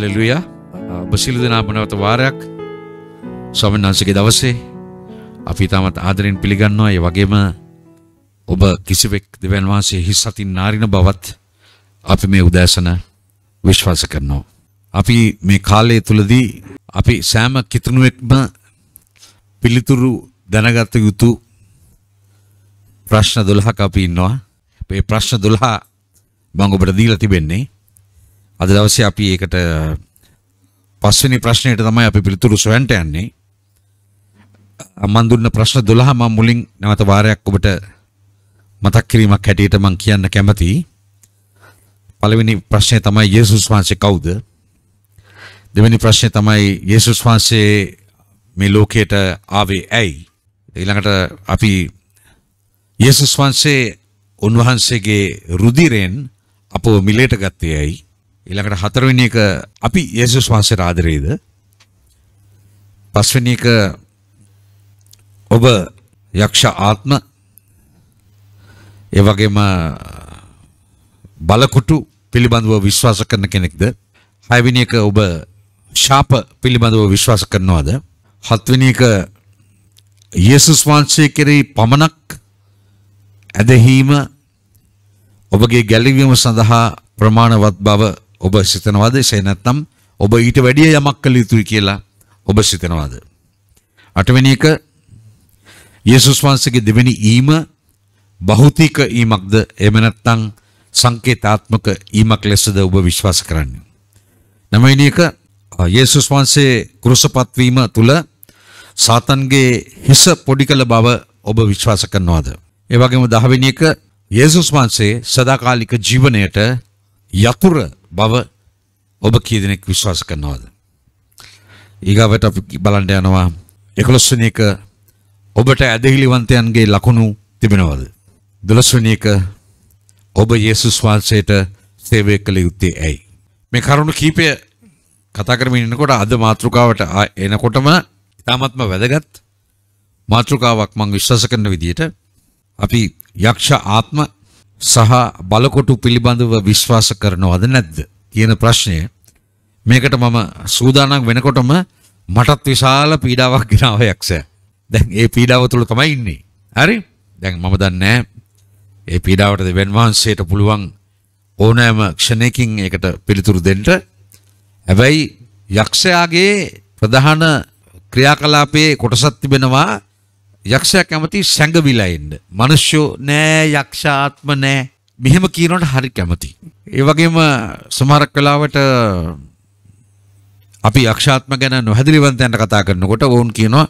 Hallelujah ඔබ uh, සිලු දෙනාම නැවත වාරයක් ස්වාමීන් වහන්සේගේ දවසේ අපි තාමත් ආදරෙන් පිළිගන්නවා ඒ වගේම ඔබ කිසිවෙක් දෙවියන් වහන්සේ හිස් අතින් නාරින බවත් අපි මේ උදෑසන විශ්වාස කරනවා. අපි මේ කාලය තුලදී අපි සෑම කිතුණුවෙක්ම පිළිතුරු දැනගත යුතු ප්‍රශ්න 12ක් අපි ඉන්නවා. මේ ප්‍රශ්න 12 මම ඔබට දීලා තිබෙන්නේ අද දවසේ අපි ඒකට පස්වෙනි ප්‍රශ්නයට තමයි අපි පිළිතුරු සොයන්ට යන්නේ. මම දුන්න ප්‍රශ්න 12 මම මුලින් නැවත වාරයක් ඔබට මතක් කිරීමක් හැටියට මම කියන්න කැමතියි. පළවෙනි ප්‍රශ්නේ තමයි යේසුස් වහන්සේ කවුද? දෙවෙනි ප්‍රශ්නේ තමයි යේසුස් වහන්සේ මේ ලෝකයට ආවේ ඇයි? ඊළඟට අපි යේසුස් වහන්සේ උන්වහන්සේගේ රුධිරෙන් අපව මිලයට ගත්තේ ඇයි? ඊළඟට හතරවෙනි එක අපි යේසුස් වහන්සේට ආදරේද? පස්වෙනි එක ඔබ යක්ෂ ආත්ම ඒ වගේම බලකුටු පිළිබඳව විශ්වාස කරන කෙනෙක්ද? හයවෙනි එක ඔබ ශාප පිළිබඳව විශ්වාස කරනවද? හත්වෙනි එක යේසුස් වහන්සේ කෙරෙහි පමණක් ඇදහිීම ඔබගේ ගැලවීම සඳහා ප්‍රමාණවත් බව ඔබ සිතනවාද එසේ නැත්නම් ඔබ ඊට වැඩිය යමක් කළ යුතුයි කියලා ඔබ සිතනවාද? අටවෙනි එක යේසුස් වහන්සේගේ දෙවෙනි ඊම භෞතික ඊමක්ද එහෙම නැත්නම් සංකේතාත්මක ඊමක් ලෙසද ඔබ විශ්වාස කරන්නේ? නවවෙනි එක යේසුස් වහන්සේ කුරුසපත් වීම තුල සාතන්ගේ හිස පොඩි කළ බව ඔබ විශ්වාස කරනවාද? ඒ වගේම 10 වෙනි එක යේසුස් වහන්සේ සදාකාලික ජීවණයට යතුරු බව ඔබ කී දෙනෙක් විශ්වාස කරනවද? ඊගාවට අපි බලන්න යනවා 11 වෙනි එක ඔබට ඇදහිලිවන්තයන්ගේ ලකුණු තිබෙනවද? 12 වෙනි එක ඔබ යේසුස් වහන්සේට සේවය කළ යුත්තේ ඇයි? මේ කරුණු කීපය කතා කරමින් ඉන්නකොට අද මාතෘකාවට එනකොටම ඉතාමත්ම වැදගත් මාතෘකාවක් මම විශ්වාස කරන විදිහට අපි යක්ෂ ආත්ම සහ බලකොටු පිළිබඳව විශ්වාස කරනවද නැද්ද කියන ප්‍රශ්නය මේකට මම සූදානම් වෙනකොටම මටත් විශාල පීඩාවක් ගෙනාව යක්ෂයා. දැන් ඒ පීඩාව තුල තමයි ඉන්නේ. හරි? දැන් මම දන්නේ ඒ පීඩාවට දෙවන් වහන්සේට පුළුවන් ඕනෑම ක්ෂණයකින් ඒකට පිළිතුරු දෙන්න. හැබැයි යක්ෂයාගේ ප්‍රධාන ක්‍රියාකලාපයේ කොටසක් තිබෙනවා යක්ෂයා කැමති සැඟවිලා එන්න. මිනිස්සු නෑ යක්ෂාත්ම නෑ. මෙහෙම කියනකොට හරි කැමති. ඒ වගේම සමහරක් වෙලාවට අපි යක්ෂාත්ම ගැන නොහැදිලිවන් තැනට කතා කරනකොට වුන් කියනවා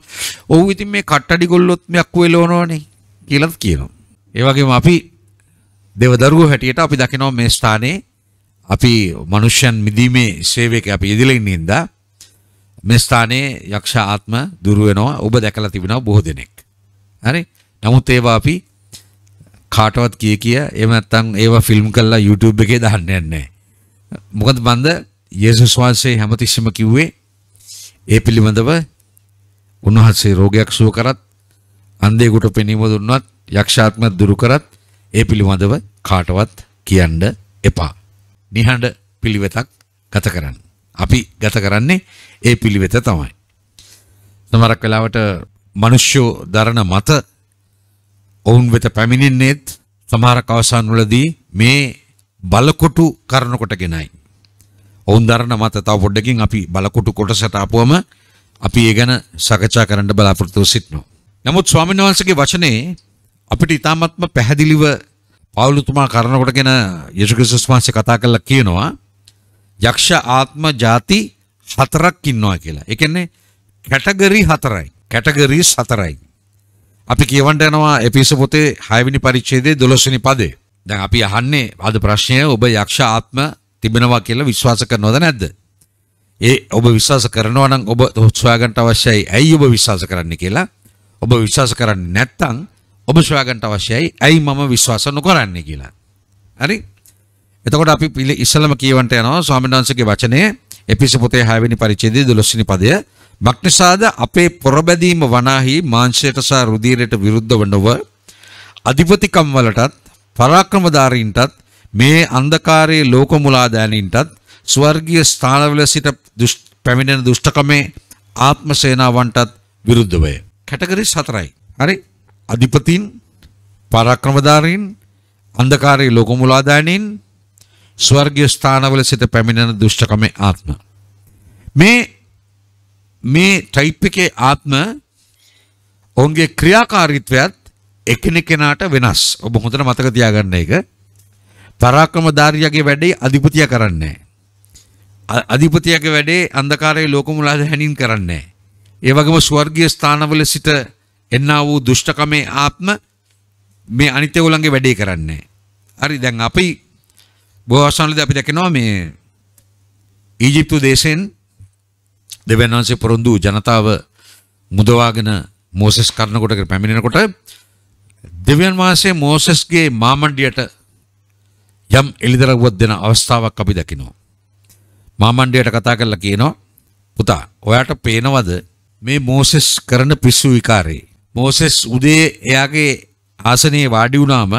"ඔව් ඉතින් මේ කට්ටඩි ගොල්ලොත් මෙයක් වෙලවනවනේ" කියලාත් කියනවා. ඒ වගේම අපි දෙවදරුවෝ හැටියට අපි දකිනවා මේ ස්ථානයේ අපි මනුෂ්‍යයන් මිදීමේ සේවයක අපි යෙදලා ඉන්න නිසා මේ ස්ථානයේ යක්ෂ ආත්ම දුරු වෙනවා ඔබ දැකලා තිබුණා බොහෝ දෙනෙක්. හරි? නමුත් ඒවා අපි කාටවත් කිය කිය එහෙම නැත්නම් ඒවා ෆිල්ම් කරලා YouTube එකේ දාන්න යන්නේ මොකද බන්ද යේසුස් වහන්සේ හැමතිස්සෙම කිව්වේ ඒ පිළිබඳව උන්වහන්සේ රෝගයක් සුව කරත් අන්ධයෙකුට පෙනීම දුන්නත් යක්ෂාත්ම දුරු කරත් ඒ පිළිබඳව කාටවත් කියන්න එපා. නිහඬ පිළිවෙතක් ගත කරන්න. අපි ගත කරන්නේ ඒ පිළිවෙත තමයි. සමහරක් වෙලාවට මිනිස්සු දරන මත ඔවුන් වෙත පැමිණෙන්නේත් සමහරක් අවසන් වලදී මේ බලකොටු කරන කොටගෙනයි. ඔවුන් දරන මත තව පොඩ්ඩකින් අපි බලකොටු කොටසට ආපුවම අපි ඒ ගැන සාකච්ඡා කරන්න බලාපොරොත්තු වෙසිටනවා. නමුත් ස්වාමීන් වහන්සේගේ වචනේ අපිට ඊ타මත්ම පැහැදිලිව පාවුලතුමා කරන කොටගෙන යේසුස් ක්‍රිස්තුස් වහන්සේ කතා කළා කියනවා යක්ෂ ආත්ම ಜಾති හතරක් ඉන්නවා කියලා. ඒ කියන්නේ කැටගරි හතරයි. කැටගරිස් හතරයි. අපි කියවන්න යනවා එපිස පොතේ 6 වෙනි පරිච්ඡේදයේ 12 වෙනි පදේ. දැන් අපි අහන්නේ අද ප්‍රශ්නය ඔබ යක්ෂ ආත්ම තිබෙනවා කියලා විශ්වාස කරනවද නැද්ද? ඒ ඔබ විශ්වාස කරනවා නම් ඔබ සොයාගන්න අවශ්‍යයි. ඇයි ඔබ විශ්වාස කරන්නේ කියලා? ඔබ විශ්වාස කරන්නේ නැත්නම් ඔබ සොයාගන්න අවශ්‍යයි. ඇයි මම විශ්වාස නොකරන්නේ කියලා. හරි? එතකොට අපි ඉස්සලම කියවන්ට යනවා ස්වාමීන් වහන්සේගේ වචනේ එපිස පොතේ 6 වෙනි පරිච්ඡේදයේ 12 වෙනි පදය මක්නිසාද අපේ පොරබැදීම වනාහි මාංශයට සහ රුධිරයට විරුද්ධව නොව අධිපතිකම් වලටත් පරාක්‍රමධාරීන්ටත් මේ අන්ධකාරයේ ලෝක මුලාදෑනින්ටත් ස්වර්ගීය ස්ථානවල සිට පැමිණෙන දුෂ්ටකමේ ආත්ම සේනාවන්ටත් විරුද්ධ වේ. කැටගරිස් හතරයි. හරි. අධිපතින් පරාක්‍රමධාරීන් අන්ධකාරයේ ලෝක මුලාදෑනින් ස්වර්ග්‍ය ස්ථානවල සිට පැමිණෙන දුෂ්චකමේ ආත්ම. මේ මේ ටයිප් එකේ ආත්ම ඔවුන්ගේ ක්‍රියාකාරීත්වයත් එකිනෙකෙනාට වෙනස්. ඔබ හොඳට මතක තියාගන්න ඒක. පරාක්‍රමධාරියාගේ වැඩේ අධිපතියා කරන්නේ අධිපතියාගේ වැඩේ අන්ධකාරයේ ලෝකමුලාද හැණින් කරන්නේ ඒ වගේම ස්වර්ගීය ස්ථානවල සිට එන්නා වූ දුෂ්ටකමේ ආත්ම මේ අනිත්‍යවලගේ වැඩේ කරන්නේ. හරි දැන් අපි බොහෝ අවස්ථාවලදී අපි දකිනවා මේ ඊජිප්තු දේශයෙන් දෙවියන් වහන්සේ පොරොන්දු ජනතාව මුදවාගෙන මෝසෙස් කරනකොට පැමිණෙනකොට දෙවියන් වහන්සේ මෝසෙස්ගේ මාමණ්ඩියට යම් එළිදරව්වක් දෙන අවස්ථාවක් අපි දකිනවා. මාමණ්ඩියට කතා කරලා කියනවා පුතා ඔයාට පේනවද මේ මෝසෙස් කරන පිස්සු විකාරේ. මෝසෙස් උදේ එයාගේ ආසනයේ වාඩි වුණාම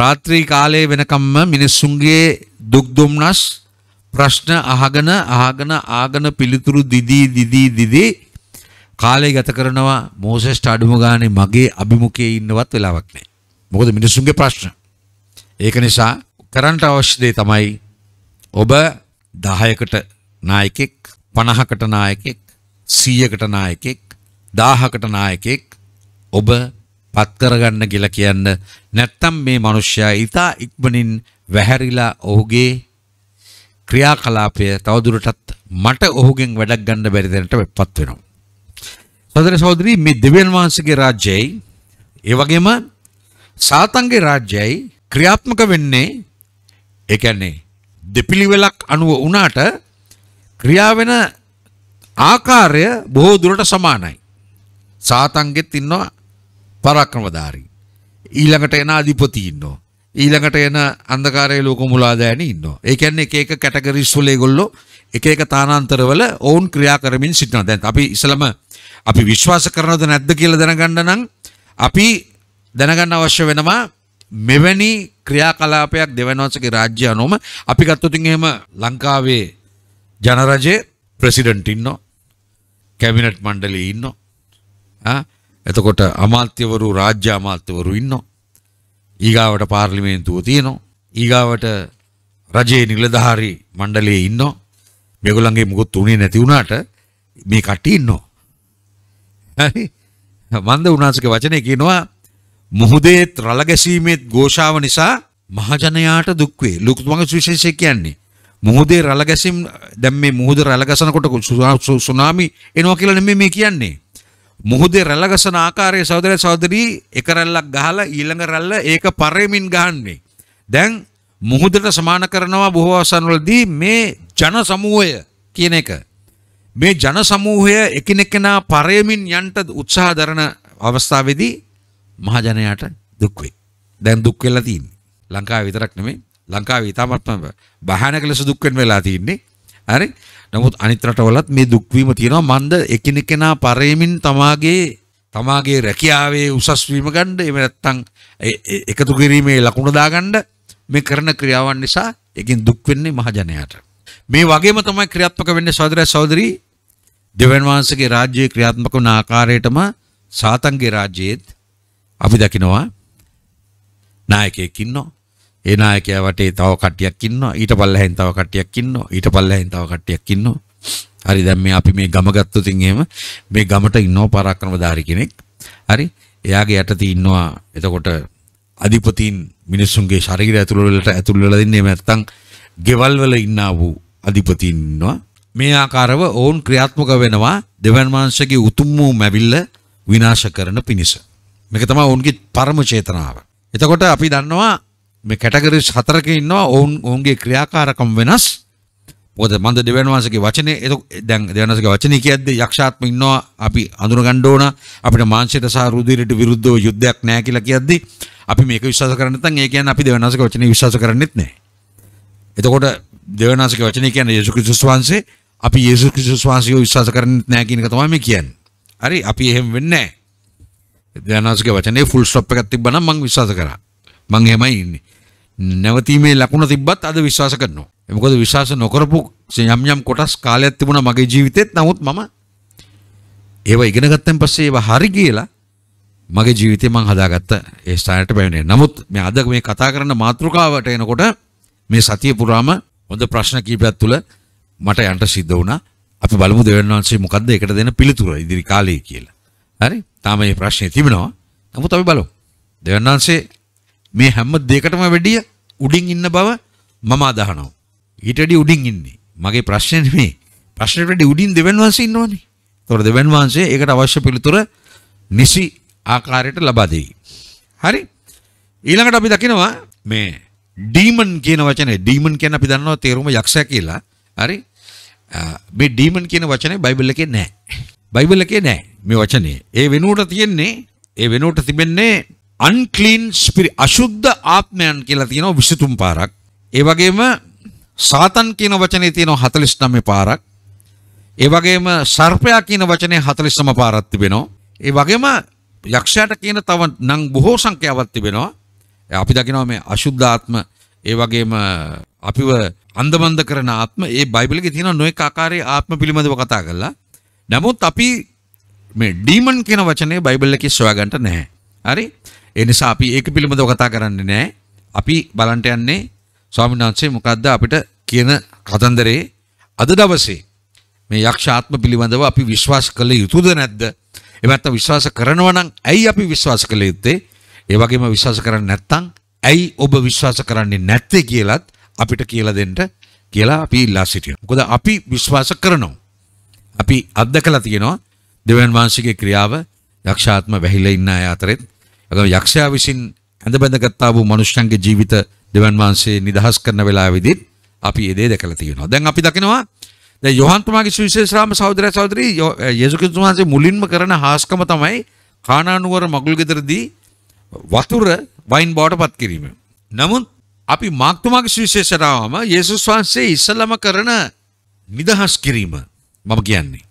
රාත්‍රී කාලයේ වෙනකම්ම මිනිස්සුන්ගේ දුක් දුම්නස් ප්‍රශ්න අහගෙන අහගෙන ආගෙන පිළිතුරු දිදී දිදී දිදී කාලය ගත කරනවා මෝසෙස්ට අඩුම ගානේ මගේ අභිමුඛයේ ඉන්නවත් වෙලාවක් නැහැ. මොකද මිනිස්සුන්ගේ ප්‍රශ්න. ඒක නිසා කරන්න අවශ්‍ය දේ තමයි ඔබ 10කට නායකෙක් 50කට නායකෙක් 100කට නායකෙක් 1000කට නායකෙක් ඔබ පත්කරගන්න කියලා කියන්න නැත්තම් මේ මනුෂ්‍යයා ඉතා ඉක්මනින් වැහැරිලා ඔහුගේ ක්‍රියාකලාපය තවදුරටත් මට ඔහුගෙන් වැඩක් ගන්න බැරි දැනට වෙපත් වෙනවා. සොදර සහෝදරී මේ දෙවියන් වහන්සේගේ රාජ්‍යයයි ඒ වගේම සාතන්ගේ රාජ්‍යයයි ක්‍රියාත්මක වෙන්නේ ඒ කියන්නේ දෙපිළිවෙලක් අනුව වුණාට ක්‍රියා වෙන ආකාරය බොහෝ දුරට සමානයි. සාතන්ගෙත් ඉන්නවා පරක්‍රමධාරී. ඊළඟට එන අධිපති ඉන්නවා. ඊළඟට එන අන්ධකාරයේ ලෝක මුලාදෑනි ඉන්නවා. ඒ කියන්නේ එක එක කැටගරිස් වල ඒගොල්ලෝ එක එක තානාන්තරවල ඔවුන් ක්‍රියා කරමින් සිටිනවා. දැන් අපි ඉස්සලම අපි විශ්වාස කරනවද නැද්ද කියලා දැනගන්න නම් අපි දැනගන්න අවශ්‍ය වෙනවා මෙවැනි ක්‍රියාකලාපයක් දෙවන වංශගේ රාජ්‍ය අනුවම අපි ගත්තොත් එහෙම ලංකාවේ ජනරජයේ ප්‍රෙසිඩන්ට් ඉන්නවා කැබිනට් මණ්ඩලයේ ඉන්නවා ආ එතකොට අමාත්‍යවරු රාජ්‍ය අමාත්‍යවරු ඉන්නවා. ඊගාවට පාර්ලිමේන්තුව තියෙනවා. ඊගාවට රජයේ නිලධාරි මණ්ඩලයේ ඉන්නවා. මේගොල්ලන්ගේ මොකොත් උනේ නැති වුණාට මේ කට්ටිය ඉන්නවා. හරි. මන්ද උනාසික වචනේ කියනවා මුහුදේත් රළ ගැසීමේත් ഘോഷාව නිසා මහජනයාට දුක් වේ. ලුක්මඟ සුවිශේෂය කියන්නේ මුහුදේ රළ ගැසීම් දැන් මේ මුහුද රළ ගැසනකොට සුනාමි එනවා කියලා නෙමෙයි මේ කියන්නේ. මුහුදේ රැල්ලගසන ආකාරය සහෝදර සහෝදරී එක රැල්ලක් ගහලා ඊළඟ රැල්ල ඒක පරෙමින් ගහන්නේ. දැන් මුහුදට සමාන කරනවා බොහෝ අවසන්වලදී මේ ජන සමූහය කියන එක. මේ ජන සමූහය එකිනෙකනා පරෙමින් යන්න උත්සාහ දරන අවස්ථාවේදී මහජනයාට දුක් වෙයි. දැන් දුක් වෙලා තියෙන්නේ. ලංකාව විතරක් නෙමෙයි ලංකාවේ ඉතාමත්ම බහනක ලෙස දුක් වෙන වෙලා තියෙන්නේ. හරි? නමුත් අනිත් රටවලත් මේ දුක් වීම තියෙනවා මන්ද එකිනෙකනා පරේමින් තමාගේ තමාගේ රැකියාවේ උසස් වීම ගන්න එහෙම නැත්නම් එකතු කිරීමේ ලකුණ දාගන්න මේ කරන ක්‍රියාවන් නිසා එකෙන් දුක් වෙන්නේ මහජනයාට. මේ වගේම තමයි ක්‍රියාත්මක වෙන්නේ සහෝදරය සහෝදරි දෙවන් වහන්සේගේ රාජ්‍යයේ ක්‍රියාත්මක වන ආකාරයටම සාතන්ගේ රාජ්‍යයේත් අපි දකිනවා නායකයෙක් ඉන්නවා ඒ නායකයා වටේ තව කට්ටියක් ඉන්නවා ඊට පල්ලෙහෙන් තව කට්ටියක් ඉන්නවා ඊට පල්ලෙහෙන් තව කට්ටියක් ඉන්නවා හරි දැන් මේ අපි මේ ගම ගත්තොත් එහෙම මේ ගමට ඉන්නව පරාක්‍රමධාරි කෙනෙක්. හරි. එයාගේ යටතේ ඉන්නවා එතකොට අධිපතීන් මිනිස්සුන්ගේ ශරීර ඇතුළ වලට ඇතුල් වෙලා ඉන්නේ නැත්තම් ගෙවල් වල ඉන්නා වූ අධිපතීන් ඉන්නවා. මේ ආකාරව ඔවුන් ක්‍රියාත්මක වෙනවා දෙවන් මාංශගේ උතුම් වූ මැවිල්ල විනාශ කරන පිණිස. මේක තමයි ඔවුන්ගේ පරම චේතනාව. එතකොට අපි දන්නවා මේ කැටගරිස් හතරක ඉන්නවා ඔවුන් ඔවුන්ගේ ක්‍රියාකාරකම් වෙනස් මොකද මන්ද දෙවියන් වහන්සේගේ වචනේ දැන් දෙවියන් වහන්සේගේ වචනේ කියද්දී යක්ෂාත්ම ඉන්නවා අපි අඳුරගන්න ඕන අපිට මාංශයට සහ රුධිරයට විරුද්ධව යුද්ධයක් නැහැ කියලා කියද්දී අපි මේක විශ්වාස කරන්නේ නැත්නම් ඒ කියන්නේ අපි දෙවියන් වහන්සේගේ වචනේ විශ්වාස කරන්නේත් නැහැ එතකොට දෙවනාසික වචනය කියන්නේ යේසුස් ක්‍රිස්තුස් වහන්සේ අපි යේසුස් ක්‍රිස්තුස් වහන්සේව විශ්වාස කරන්නේ නැහැ කියන එක තමයි මේ කියන්නේ. හරි අපි එහෙම වෙන්නේ නැහැ. දෙවනාසික වචනේ ෆුල් ස්ටොප් එකක් තිබ්බනම් මම විශ්වාස කරා. මම එහෙමයි ඉන්නේ. නැවතීමේ ලකුණ තිබ්බත් අද විශ්වාස කරනවා. මොකද විශ්වාස නොකරපු යම් යම් කොටස් කාලයක් තිබුණා මගේ ජීවිතෙත්. නමුත් මම ඒව ඉගෙන ගත්තන් පස්සේ ඒව හරි කියලා මගේ ජීවිතේ මං හදාගත්ත ඒ ස්ථානයට බැවෙන්නේ. නමුත් මේ අද මේ කතා කරන මාතෘකාවට එනකොට මේ සතිය පුරාම හොඳ ප්‍රශ්න කීපයක් තුල මට යන්න සිද්ධ වුණා. අපි බලමු දෙවියන් වහන්සේ මොකද්ද ඒකට දෙන පිළිතුර ඉදිරි කාලයේ කියලා. හරි? තාම මේ ප්‍රශ්නේ තිබෙනවා. නමුත් අපි බලමු. දෙවියන් වහන්සේ මේ හැම දෙයකටම වැඩිය උඩින් ඉන්න බව මම අදහනවා. ඊට වැඩි උඩින් ඉන්නේ. මගේ ප්‍රශ්නේ නෙමේ. ප්‍රශ්නේ වැඩි උඩින් දෙවන් වහන්සේ ඉන්නෝනේ. ඒතකොට දෙවන් වහන්සේ ඒකට අවශ්‍ය පිළිතුර නිසි ආකාරයට ලබා දෙයි. හරි. ඊළඟට අපි දකිනවා මේ ඩීමන් කියන වචනේ ඩීමන් කියන අපි දන්නවා තේරුම යක්ෂයා කියලා. හරි. මේ ඩීමන් කියන වචනේ බයිබල් එකේ නැහැ. බයිබල් එකේ නැහැ මේ වචනේ. ඒ වෙනුවට තියෙන්නේ ඒ වෙනුවට තිබෙන්නේ අන්ක්ලීන් ස්පිරි අශුද්ධ ආත්මයන් කියලා තියෙනවා 23 පාරක්. ඒ වගේම සාතන් කියන වචනේ තියෙනවා 49 පාරක්. ඒ වගේම සර්පයා කියන වචනේ 40ම පාරක් තිබෙනවා. ඒ වගේම යක්ෂයාට කියන තව නම් බොහෝ සංඛ්‍යාවක් තිබෙනවා. අපි දකිනවා මේ අශුද්ධ ආත්ම ඒ වගේම අපිව අන්දමන්ද කරන ආත්ම ඒ බයිබලෙක තියෙන නොයෙක් ආකාරයේ ආත්ම පිළිබඳව කතා කරලා. නමුත් අපි මේ ඩීමන් කියන වචනේ බයිබල් එකේ සොයාගන්න නැහැ. හරි? ඒ නිසා අපි ඒක පිළිබඳව කතා කරන්නේ නැහැ. අපි බලන්ට යන්නේ ස්වාමීන් වහන්සේ මොකද්ද අපිට කියන කතන්දරේ අද දවසේ මේ යක්ෂාත්ම පිළිබඳව අපි විශ්වාස කළ යුතුද නැද්ද? එමත්ත විශ්වාස කරනවා නම් ඇයි අපි විශ්වාස කළ යුත්තේ? ඒ වගේම විශ්වාස කරන්නේ නැත්නම් ඇයි ඔබ විශ්වාස කරන්නේ නැත්තේ කියලත් අපිට කියලා දෙන්න කියලා අපි ඉල්ලා සිටිනවා. මොකද අපි විශ්වාස කරනවා. අපි අත්දකලා තියෙනවා දෙවියන් වහන්සේගේ ක්‍රියාව යක්ෂාත්ම වැහිලා ඉන්න අය අතරේ යක්ෂයා විසින් ඇඳ බැඳගත්තා වූ මනුෂ්‍යයන්ගේ ජීවිත දෙවන් වහන්සේ නිදහස් කරන වෙලාවෙදිත් අපි ඒ දේ දැකලා තියෙනවා. දැන් අපි දකිනවා දැන් යොහන් තුමාගේ සුවිශේෂාම සහෝදරය සහෝදරි යේසුස් ක්‍රිස්තුස් වහන්සේ මුලින්ම කරන හාස්කම තමයි කානානුවර මගුල් ගෙදරදී වතුර වයින් බවට පත් කිරීම. නමුත් අපි මාක් තුමාගේ සුවිශේෂතාවම යේසුස් වහන්සේ ඉස්සලම කරන නිදහස් කිරීම මම කියන්නේ.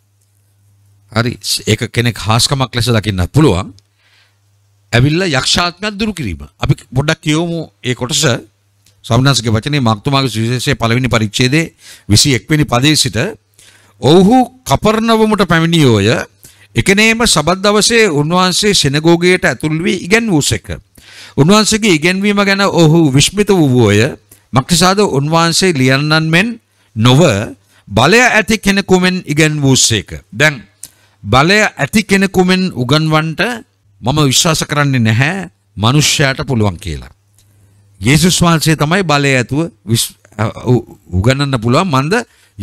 හරි ඒක කෙනෙක් හාස්කමක් ලෙස දකින්නත් පුළුවන්. ඇවිල්ලා යක්ෂාත්මයක් දුරු කිරීම. අපි පොඩ්ඩක් කියවමු ඒ කොටස සම්නාසගේ වචනේ මාක්තුමාගේ සුවිශේෂයේ පළවෙනි පරිච්ඡේදයේ 21 වෙනි පදයේ සිට ඔව්හු කපර්ණවමුට පැමිණියෝය එකනේම සබත් දවසේ උන්වහන්සේ සිනගෝගයට ඇතුල් වී ඉගැන්වූසේක. උන්වහන්සේගේ ඉගැන්වීම ගැන ඔහු විශ්මිත වූවෝය. මක්නිසාද උන්වහන්සේ ලියන්නන් මෙන් නොව බලය ඇති කෙනෙකුමෙන් ඉගැන්වූසේක. දැන් බලය ඇති කෙනෙකුමෙන් උගන්වන්නට මම විශ්වාස කරන්නේ නැහැ මිනිස්සයාට පුළුවන් කියලා. යේසුස් වහන්සේ තමයි බලය ඇතුව උගන්නන්න පුළුවන් මන්ද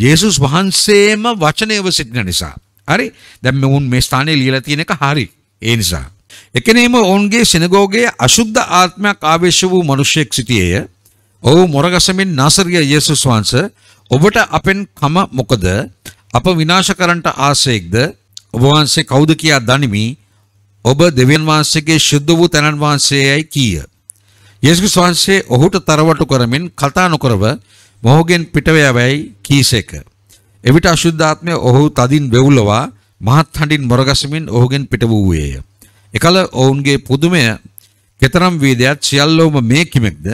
යේසුස් වහන්සේම වචනයව සිටින නිසා. හරි? දැන් මෙවුන් මේ ස්ථානයේ ලියලා තියෙන එක හරි. ඒ නිසා. එකෙනෙම ඔවුන්ගේ සිනගෝගයේ අසුද්ධ ආත්මයක් ආවේශ වූ මිනිසෙක් සිටියේය. ඔහු මොරගසමින් නාසරිය යේසුස් වහන්සේ ඔබට අපෙන් කම මොකද? අප විනාශ කරන්නට ආසෙක්ද? ඔබ වහන්සේ කවුද කියා දනිමි. ඔබ දෙවියන් වහන්සේගේ ශුද්ධ වූ තනන් වහන්සේයයි කීය. යේසුස් වහන්සේ ඔහුට තරවටු කරමින් කතා නොකරව මොහුගෙන් පිටව යවයි කීසේක. එවිට අශුද්ධාත්මය ඔහු තදින් වෙවුලවා මහත් හඬින් මොරගසමින් ඔහුගෙන් පිට වූයේය. එකල ඔවුන්ගේ පුදුමය කෙතරම් වේදයක් සියල්ලෝම මේ කිමෙක්ද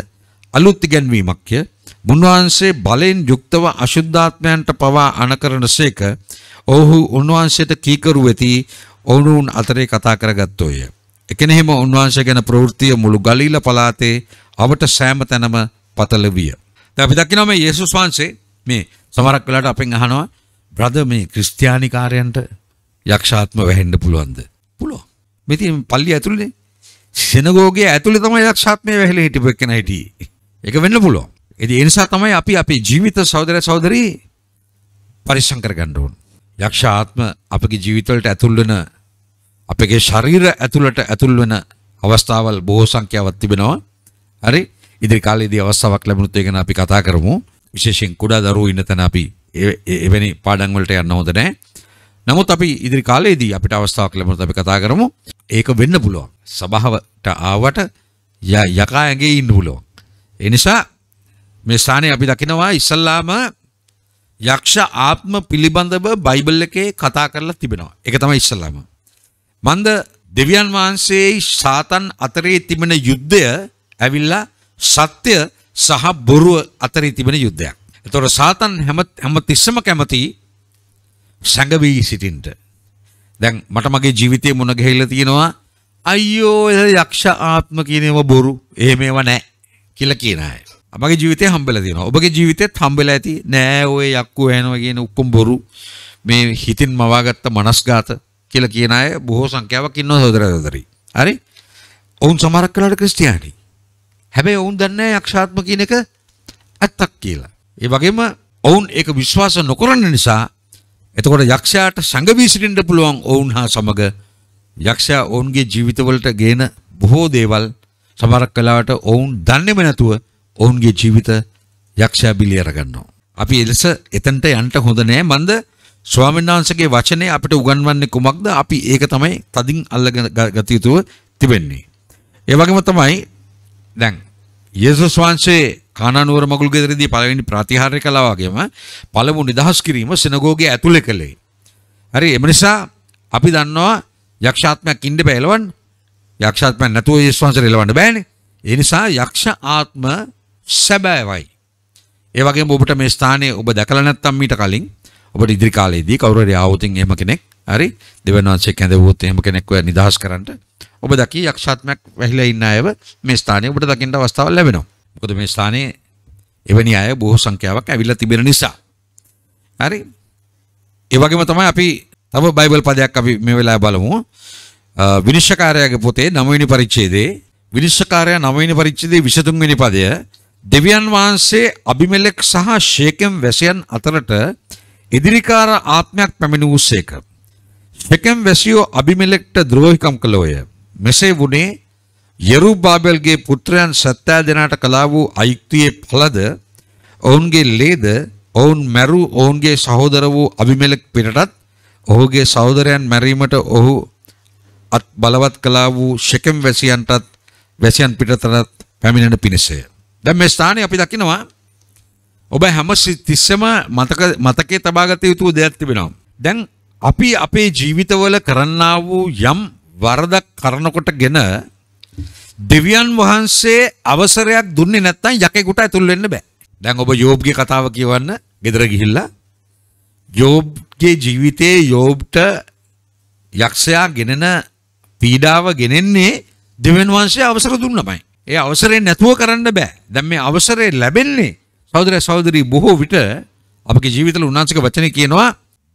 අලුත් ඉගැන්වීමක්ය. මුන්වහන්සේ බලෙන් යුක්තව අශුද්ධාත්මයන්ට පවා අනකරනසේක ඔහු උන්වහන්සේට කීකරු වෙති ඔවුන් අතරේ කතා කරගත්තෝය. එකෙනෙහිම උන්වහන්සේ ගැන ප්‍රවෘත්තිය මුළු ගලීල පළාතේ අවට සෑම තැනම පතල විය. දැන් අපි දකිනවා මේ යේසුස් වහන්සේ මේ සමහරක් වෙලාවට අපෙන් අහනවා බ්‍රදර් මේ ක්‍රිස්තියානි කාර්යයන්ට යක්ෂාත්ම වැහෙන්න පුළුවන්ද? පුළුවන්. මේ තියෙන පල්ලිය ඇතුළේනේ. සිනගෝගේ ඇතුළේ තමයි යක්ෂාත්මය වැහෙලා හිටපු එක නයිටි. ඒක වෙන්න පුළුවන්. ඒ නිසා තමයි අපි අපේ ජීවිත සහෝදර සහෝදරි පරිස්සම් කරගන්න ඕන. යක්ෂාත්ම අපගේ ජීවිතවලට ඇතුල් වෙන අපගේ ශරීර ඇතුළට ඇතුල් වෙන අවස්ථාවල් බොහෝ සංඛ්‍යාවක් තිබෙනවා. හරි ඉදිරි කාලයේදී අවස්ථාවක් ලැබුණොත් ඒක ගැන අපි කතා කරමු. විශේෂයෙන් කුඩා දරුවෝ ඉන්න තැන අපි එවැනි පාඩම් වලට යන්න හොඳ නැහැ. නමුත් අපි ඉදිරි කාලයේදී අපිට අවස්ථාවක් ලැබුණොත් අපි කතා කරමු. ඒක වෙන්න පුළුවන්. සභාවට ආවට යකා ඇඟේ ඉන්න පුළුවන්. ඒ නිසා මේ ස්ථානයේ අපි දකිනවා ඉස්සල්ලාම යක්ෂ ආත්ම පිළිබඳව බයිබල් එකේ කතා කරලා තිබෙනවා. ඒක තමයි ඉස්සල්ලාම. මන්ද දෙවියන් වහන්සේයි සාතන් අතරේ තිබෙන යුද්ධය ඇවිල්ලා සත්‍ය සහ බොරුව අතරේ තිබෙන යුද්ධයක්. එතකොට සාතන් හැම හැම තිස්සම කැමති සැඟවී සිටින්න. දැන් මට මගේ ජීවිතේ මුණ ගැහිලා තියෙනවා අයියෝ යක්ෂ ආත්ම කියන ඒවා බොරු. එහෙම ඒවා නැහැ කියලා කියන අය. මගේ ජීවිතේ හම්බෙලා තියෙනවා. ඔබගේ ජීවිතෙත් හම්බෙලා ඇති. නෑ ඔය යක්කු වෙනවා කියන උක්කම් බොරු. මේ හිතින් මවාගත්ත මනස්ගත කියලා කියන අය බොහෝ සංඛ්‍යාවක් ඉන්නවා සොදර සොදරි. හරි? ඔවුන් සමහරක් වෙලාවට ක්‍රිස්තියානි. හැබැයි ඔවුන් දන්නේ යක්ෂාත්ම කියන එක ඇත්තක් කියලා. ඒ වගේම ඔවුන් ඒක විශ්වාස නොකරන නිසා එතකොට යක්ෂයාට සංග වී සිටින්න පුළුවන් ඔවුන් හා සමග යක්ෂයා ඔවුන්ගේ ජීවිතවලට ගේන බොහෝ දේවල් සමහරක් වෙලාවට ඔවුන් දන්නේම නැතුව ඔවුන්ගේ ජීවිත යක්ෂයා බිලි අරගන්නවා. අපි එලෙස එතනට යන්න හොඳ නෑ මන්ද ස්වාමීන් වහන්සේගේ වචනේ අපිට උගන්වන්නේ කුමක්ද? අපි ඒක තමයි තදින් අල්ලගෙන ගත යුතුව තිබෙන්නේ. ඒ වගේම තමයි දැන් යේසුස් වහන්සේ කානානුවර මගුල් ගෙදරදී පළවෙනි ප්‍රතිහාරය කළා වගේම පළමු නිදහස් කිරීම සිනගෝගේ ඇතුලේ කළේ. හරි ඒ නිසා අපි දන්නවා යක්ෂාත්මයක් ඉන්න බෑ එලවන්න. යක්ෂාත්මයක් නැතුව යේසුස් වහන්සේ එලවන්න බෑනේ. ඒ නිසා යක්ෂ ආත්ම සැබෑවයි. ඒ වගේම ඔබට මේ ස්ථානයේ ඔබ දැකලා නැත්තම් මීට කලින් ඔබට ඉදිරි කාලයේදී කවුරු හරි ආවොතින් එහෙම කෙනෙක් හරි දෙවන් වංශයේ කැඳවුවොත් එහෙම කෙනෙක්ව නිදහස් කරන්න ඔබ දකී යක්ෂාත්මයක් වැහිලා ඉන්න අයව මේ ස්ථානයේ ඔබට දකින්න අවස්ථාවක් ලැබෙනවා. මොකද මේ ස්ථානයේ එවැනි අය බොහෝ සංඛ්‍යාවක් ඇවිල්ලා තිබෙන නිසා. හරි. ඒ වගේම තමයි අපි තව බයිබල් පදයක් අපි මේ වෙලාවේ බලමු. විනිශ්චකාරයාගේ පොතේ 9 වෙනි පරිච්ඡේදයේ විනිශ්චකාරයා 9 වෙනි පරිච්ඡේදයේ 23 වෙනි පදය දෙවියන් වහන්සේ අබිමෙලෙක් සහ ෂේකෙම් වැසයන් අතරට ඉදිරිකාර ආත්මයක් පැමිණ වූසේක. ශෙකම් වැසියෝ අබිමෙලෙක්ට ද්‍රෝහිකම් කළෝය. මෙසේ වුණේ යරුබාබෙල්ගේ පුත්‍රයන් සත්තා දෙනාට කලා වූ අයුක්තියේ පලද ඔවුන්ගේ ලේද ඔවුන් මැරු ඔවුන්ගේ සහෝදර වූ අබිමෙලෙක් පිටටත් ඔහුගේ සහෝදරයන් මැරීමට ඔහු අත් බලවත් කලා වූ ශෙකම් වැසියන්ටත් වැසියන් පිටතටත් පැමිණෙන පිණිසය. දැන් මේ ස්ථානයේ අපි දකිනවා ඔබ හැම තිස්සම මතක මතකේ තබාගත යුතු දෙයක් තිබෙනවා. දැන් අපි අපේ ජීවිතවල කරන්නා වූ යම් වරදක් කරනකොටගෙන දෙවියන් වහන්සේ අවසරයක් දුන්නේ නැත්නම් යකෙකුට ඇතුල් වෙන්න බෑ. දැන් ඔබ යෝබ්ගේ කතාව කියවන්න ගෙදර ගිහිල්ලා යෝබ්ගේ ජීවිතයේ යෝබ්ට යක්ෂයා ගෙනෙන පීඩාව ගෙනෙන්නේ දෙවියන් වහන්සේ අවසර දුන්නමයි. ඒ අවසරේ නැතුව කරන්න බෑ. දැන් මේ අවසරේ ලැබෙන්නේ සෞදරය සෞදරී බොහෝ විට අපගේ ජීවිතල උන්නාන්සක වචනය කියනවා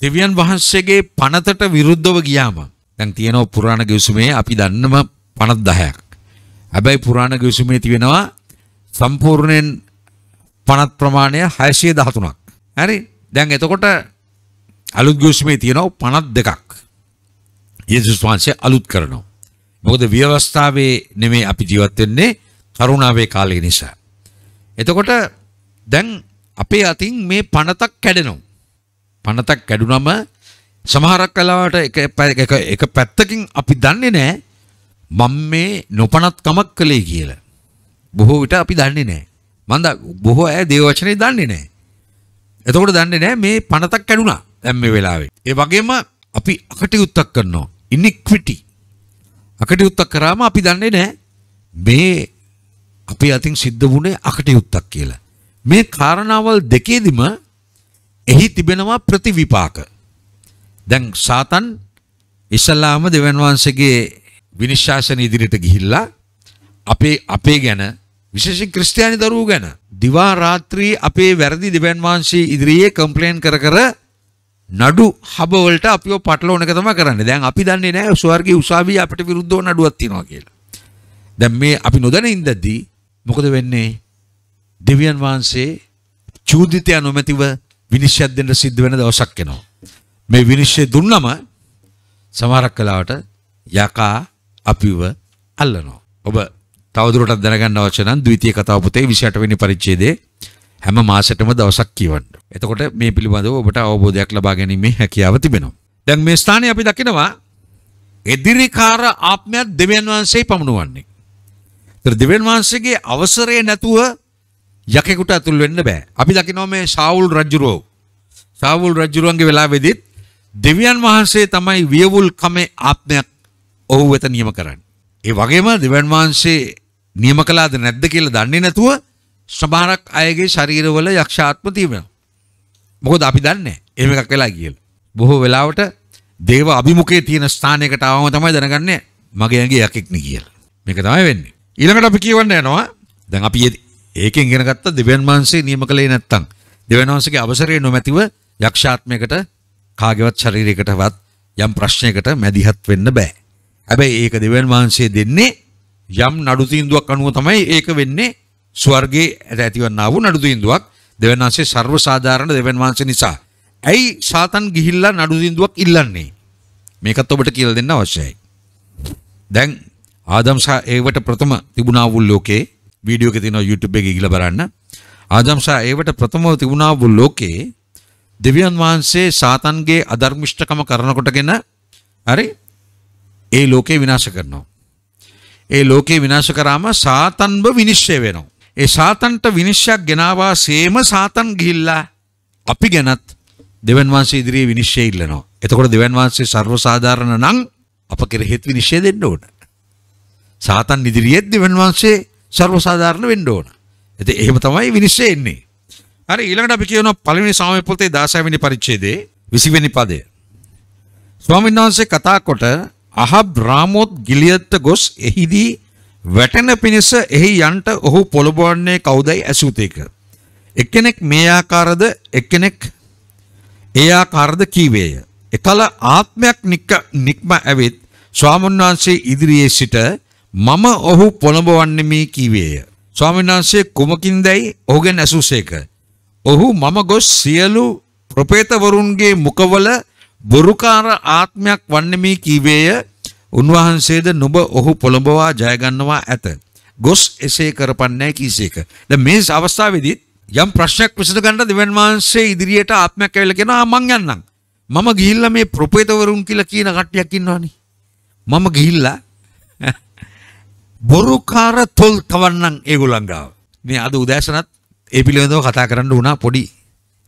දෙවියන් වහන්සේගේ පනතට විරුද්ධව ගියාම දැන් තියෙනවා පුරාණ ගිවිසුමේ අපි දන්නම පනත් දහයක්. හැබැයි පුරාණ ගිවිසුමේ තියෙනවා සම්පූර්ණයෙන් පනත් ප්‍රමාණය 613ක්. හරි? දැන් එතකොට අලුත් ගිවිසුමේ තියෙනවා 52ක්. යේසුස් වහන්සේ අලුත් කරනවා. මොකද ව්‍යවස්ථාවේ නෙමෙයි අපි ජීවත් වෙන්නේ කරුණාවේ කාලය නිසා. එතකොට දැන් අපේ අතින් මේ පනතක් කැඩෙනවා. පනතක් කැඩුනම සමහරක් කලාවට එක එක පැත්තකින් අපි දන්නේ නැහැ මම මේ නොපනත්කමක් කළේ කියලා. බොහෝ විට අපි දන්නේ නැහැ. මම බොහෝ අය දේව වචනේ දන්නේ නැහැ. එතකොට දන්නේ නැහැ මේ පනතක් කැඩුනා දැන් මේ වෙලාවේ. ඒ වගේම අපි අකටයුත්තක් කරනවා. ඉනික්විටි. අකටයුත්තක් කරාම අපි දන්නේ නැහැ මේ අපි අතින් සිද්ධ වුණේ අකටයුත්තක් කියලා. මේ කාරණාවල් දෙකේදිම එහි තිබෙනවා ප්‍රතිවිපාක. දැන් සාතන් ඉස්සල්ලාම දෙවන් වහන්සේගේ විනිශ්චාසන ඉදිරියට ගිහිල්ලා අපේ අපේ ගැන විශේෂයෙන් ක්‍රිස්තියානි දරුවෝ ගැන දිවා රාත්‍රී අපේ වැරදි දෙවන් වහන්සේ ඉදිරියේ කම්ප්ලේන් කර කර නඩු හබවලට අපිව පටලවන එක තමයි කරන්නේ. දැන් අපි දන්නේ නැහැ ස්වර්ගයේ උසාවිය අපිට විරුද්ධව නඩුවක් තියනවා කියලා. දැන් මේ අපි නොදැන ඉඳද්දී මොකද වෙන්නේ? දෙවියන් වහන්සේ චූදිතය නොමැතිව විනිශ්චයක් දෙන්න සිද්ධ වෙන දවසක් එනවා. මේ විනිශ්චය දුන්නම සමහරක් කලාවට යකා අපිව අල්ලනවා. ඔබ තවදුරටත් දැනගන්න අවශ්‍ය නම් ද්විතීය කතාව පොතේ 28 වෙනි පරිච්ඡේදයේ හැම මාසෙටම දවසක් කියවන්න. එතකොට මේ පිළිබඳව ඔබට අවබෝධයක් ලබා ගැනීමේ හැකියාව තිබෙනවා. දැන් මේ ස්ථානයේ අපි දකිනවා එදිරිකාර ආත්මයක් දෙවියන් වහන්සේ පමුණුවන්නේ. ඒතර දෙවියන් වහන්සේගේ අවසරය නැතුව යකෙකුට ඇතුල් වෙන්න බෑ. අපි දකිනවා මේ සාවුල් රජුරෝ. සාවුල් රජුරුවන්ගේ වෙලාවේදීත් දෙවියන් වහන්සේ තමයි වියවුල් කමේ ආත්මයක් ඔහු වෙත නියම කරන්නේ. ඒ වගේම දෙවියන් වහන්සේ නියම කළාද නැද්ද කියලා දන්නේ නැතුව සමහරක් අයගේ ශරීරවල යක්ෂාත්ම තියෙනවා. මොකද අපි දන්නේ එහෙම එකක් වෙලා කියලා. බොහෝ වෙලාවට දේව අභිමුඛයේ තියෙන ස්ථානයකට ආවම තමයි දැනගන්නේ මගේ ඇඟේ යකෙක් නේ කියලා. මේක තමයි වෙන්නේ. ඊළඟට අපි කියවන්න යනවා. දැන් අපි ඒකෙන් ඉගෙන ගත්ත දෙවියන් වහන්සේ නියම කළේ නැත්තම් දෙවියන් වහන්සේගේ අවසරය නොමැතිව යක්ෂාත්මයකට කාගේවත් ශරීරයකටවත් යම් ප්‍රශ්නයකට මැදිහත් වෙන්න බෑ. හැබැයි ඒක දෙවියන් වහන්සේ දෙන්නේ යම් නඩු තීන්දුවක් අනුව තමයි ඒක වෙන්නේ. ස්වර්ගයේ ඇතිවන්නා වූ නඩු තීන්දුවක් දෙවියන් වහන්සේ ਸਰව සාධාරණ දෙවියන් වහන්සේ නිසා. ඇයි සාතන් ගිහිල්ලා නඩු තීන්දුවක් ඉල්ලන්නේ? මේකත් ඔබට කියලා දෙන්න අවශ්‍යයි. දැන් ආදම් සහ ඒවට ප්‍රථම තිබුණා වූ ලෝකේ වීඩියෝ එක තියෙනවා YouTube එකේ ගිහිල්ලා බලන්න. ආදම් ෂා ඒවට ප්‍රථමව තිබුණා වූ ලෝකේ දෙවියන් වහන්සේ සාතන්ගේ අධර්මිෂ්ඨකම කරනකොටගෙන හරි ඒ ලෝකේ විනාශ කරනවා. ඒ ලෝකේ විනාශ කරාම සාතන්ව විනිශ්චය වෙනවා. ඒ සාතන්ට විනිශ්චයක් ගෙනවා සේම සාතන් ගිහිල්ලා අපි ගැනත් දෙවන් වහන්සේ ඉදිරියේ විනිශ්චය ඉල්ලනවා. එතකොට දෙවන් වහන්සේ ਸਰව සාධාරණ නම් අප කෙරෙහිත් විනිශ්චය දෙන්න ඕන. සාතන් ඉදිරියේ දෙවන් වහන්සේ සර්වසාධාරණ වෙන්න ඕන. ඉතින් එහෙම තමයි විනිශ්චය එන්නේ. හරි ඊළඟට අපි කියනවා පළවෙනි සාමයේ පොතේ 16 වෙනි පරිච්ඡේදයේ 20 වෙනි පදය. ස්වාමීන් වහන්සේ කතා කොට අහබ් රාමෝත් ගිලියත්ත ගොස් එහිදී වැටෙන පිණිස එහි යන්ට ඔහු පොළඹවන්නේ කවුදයි ඇසූතේක. එක්කෙනෙක් මේ ආකාරද එක්කෙනෙක් ඒ ආකාරද කීවේය. එකල ආත්මයක් නික්ම ඇවිත් ස්වාමීන් වහන්සේ ඉදිරියේ සිට මම ඔහු පොළඹවන්නේ මේ කීවේය. ස්වාමීන් වහන්සේ කුමකින්දයි ඔහුගෙන් ඇසූසේක. ඔහු මම ගොස් සියලු ප්‍රපේතවරුන්ගේ මුඛවල බොරුකාර ආත්මයක් වන්නේ මේ කීවේය. උන්වහන්සේද නුඹ ඔහු පොළඹවා ජයගන්නවා ඇත. ගොස් එසේ කරපන්නේ කීසේක. දැන් මේ අවස්ථාවේදී යම් ප්‍රශ්නයක් විසඳ ගන්න දෙවන් වහන්සේ ඉදිරියට ආත්මයක් ඇවිල්ලා කියනවා මං යන්නම්. මම ගිහිල්ලා මේ ප්‍රපේතවරුන් කියලා කියන කට්ටියක් ඉන්නවනේ. මම ගිහිල්ලා බොරුකාර තොල් තවන්නම් ඒගොල්ලන් ගාව. මේ අද උදෑසනත් ඒ පිළිබඳව කතා කරන්න වුණා පොඩි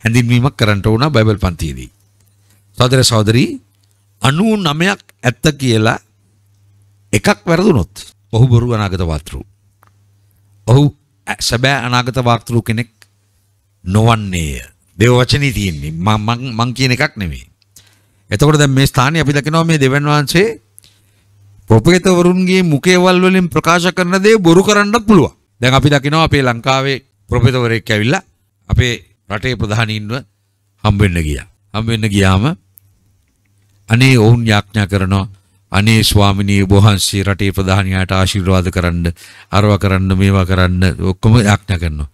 හැඳින්වීමක් කරන්න වුණා බයිබල් පන්තියේදී. සහෝදර සහෝදරි 99ක් ඇත්ත කියලා එකක් වැරදුනොත් ඔහු බොරු අනාගත වාර්තෘ. ඔහු සැබෑ අනාගත වාර්තෘ කෙනෙක් නොවන්නේය. දේව වචනේ තියෙන්නේ මම මං කියන එකක් නෙමෙයි. එතකොට දැන් මේ ස්ථානයේ අපි දකිනවා මේ දෙවන් වහන්සේ ප්‍රොපේතවරුන්ගේ මුකේවල් වලින් ප්‍රකාශ කරන දේ බොරු කරන්නත් පුළුවන්. දැන් අපි දකිනවා අපේ ලංකාවේ ප්‍රොපේතවරයෙක් ඇවිල්ලා අපේ රටේ ප්‍රධානීන්ව හම්බ වෙන්න ගියා. හම්බ වෙන්න ගියාම අනේ ඔවුන් යාඥා කරනවා අනේ ස්වාමිනී ඔබ වහන්සේ රටේ ප්‍රධානියාට ආශිර්වාද කරන්න, අරවා කරන්න, මේවා කරන්න ඔක්කොම යාඥා කරනවා.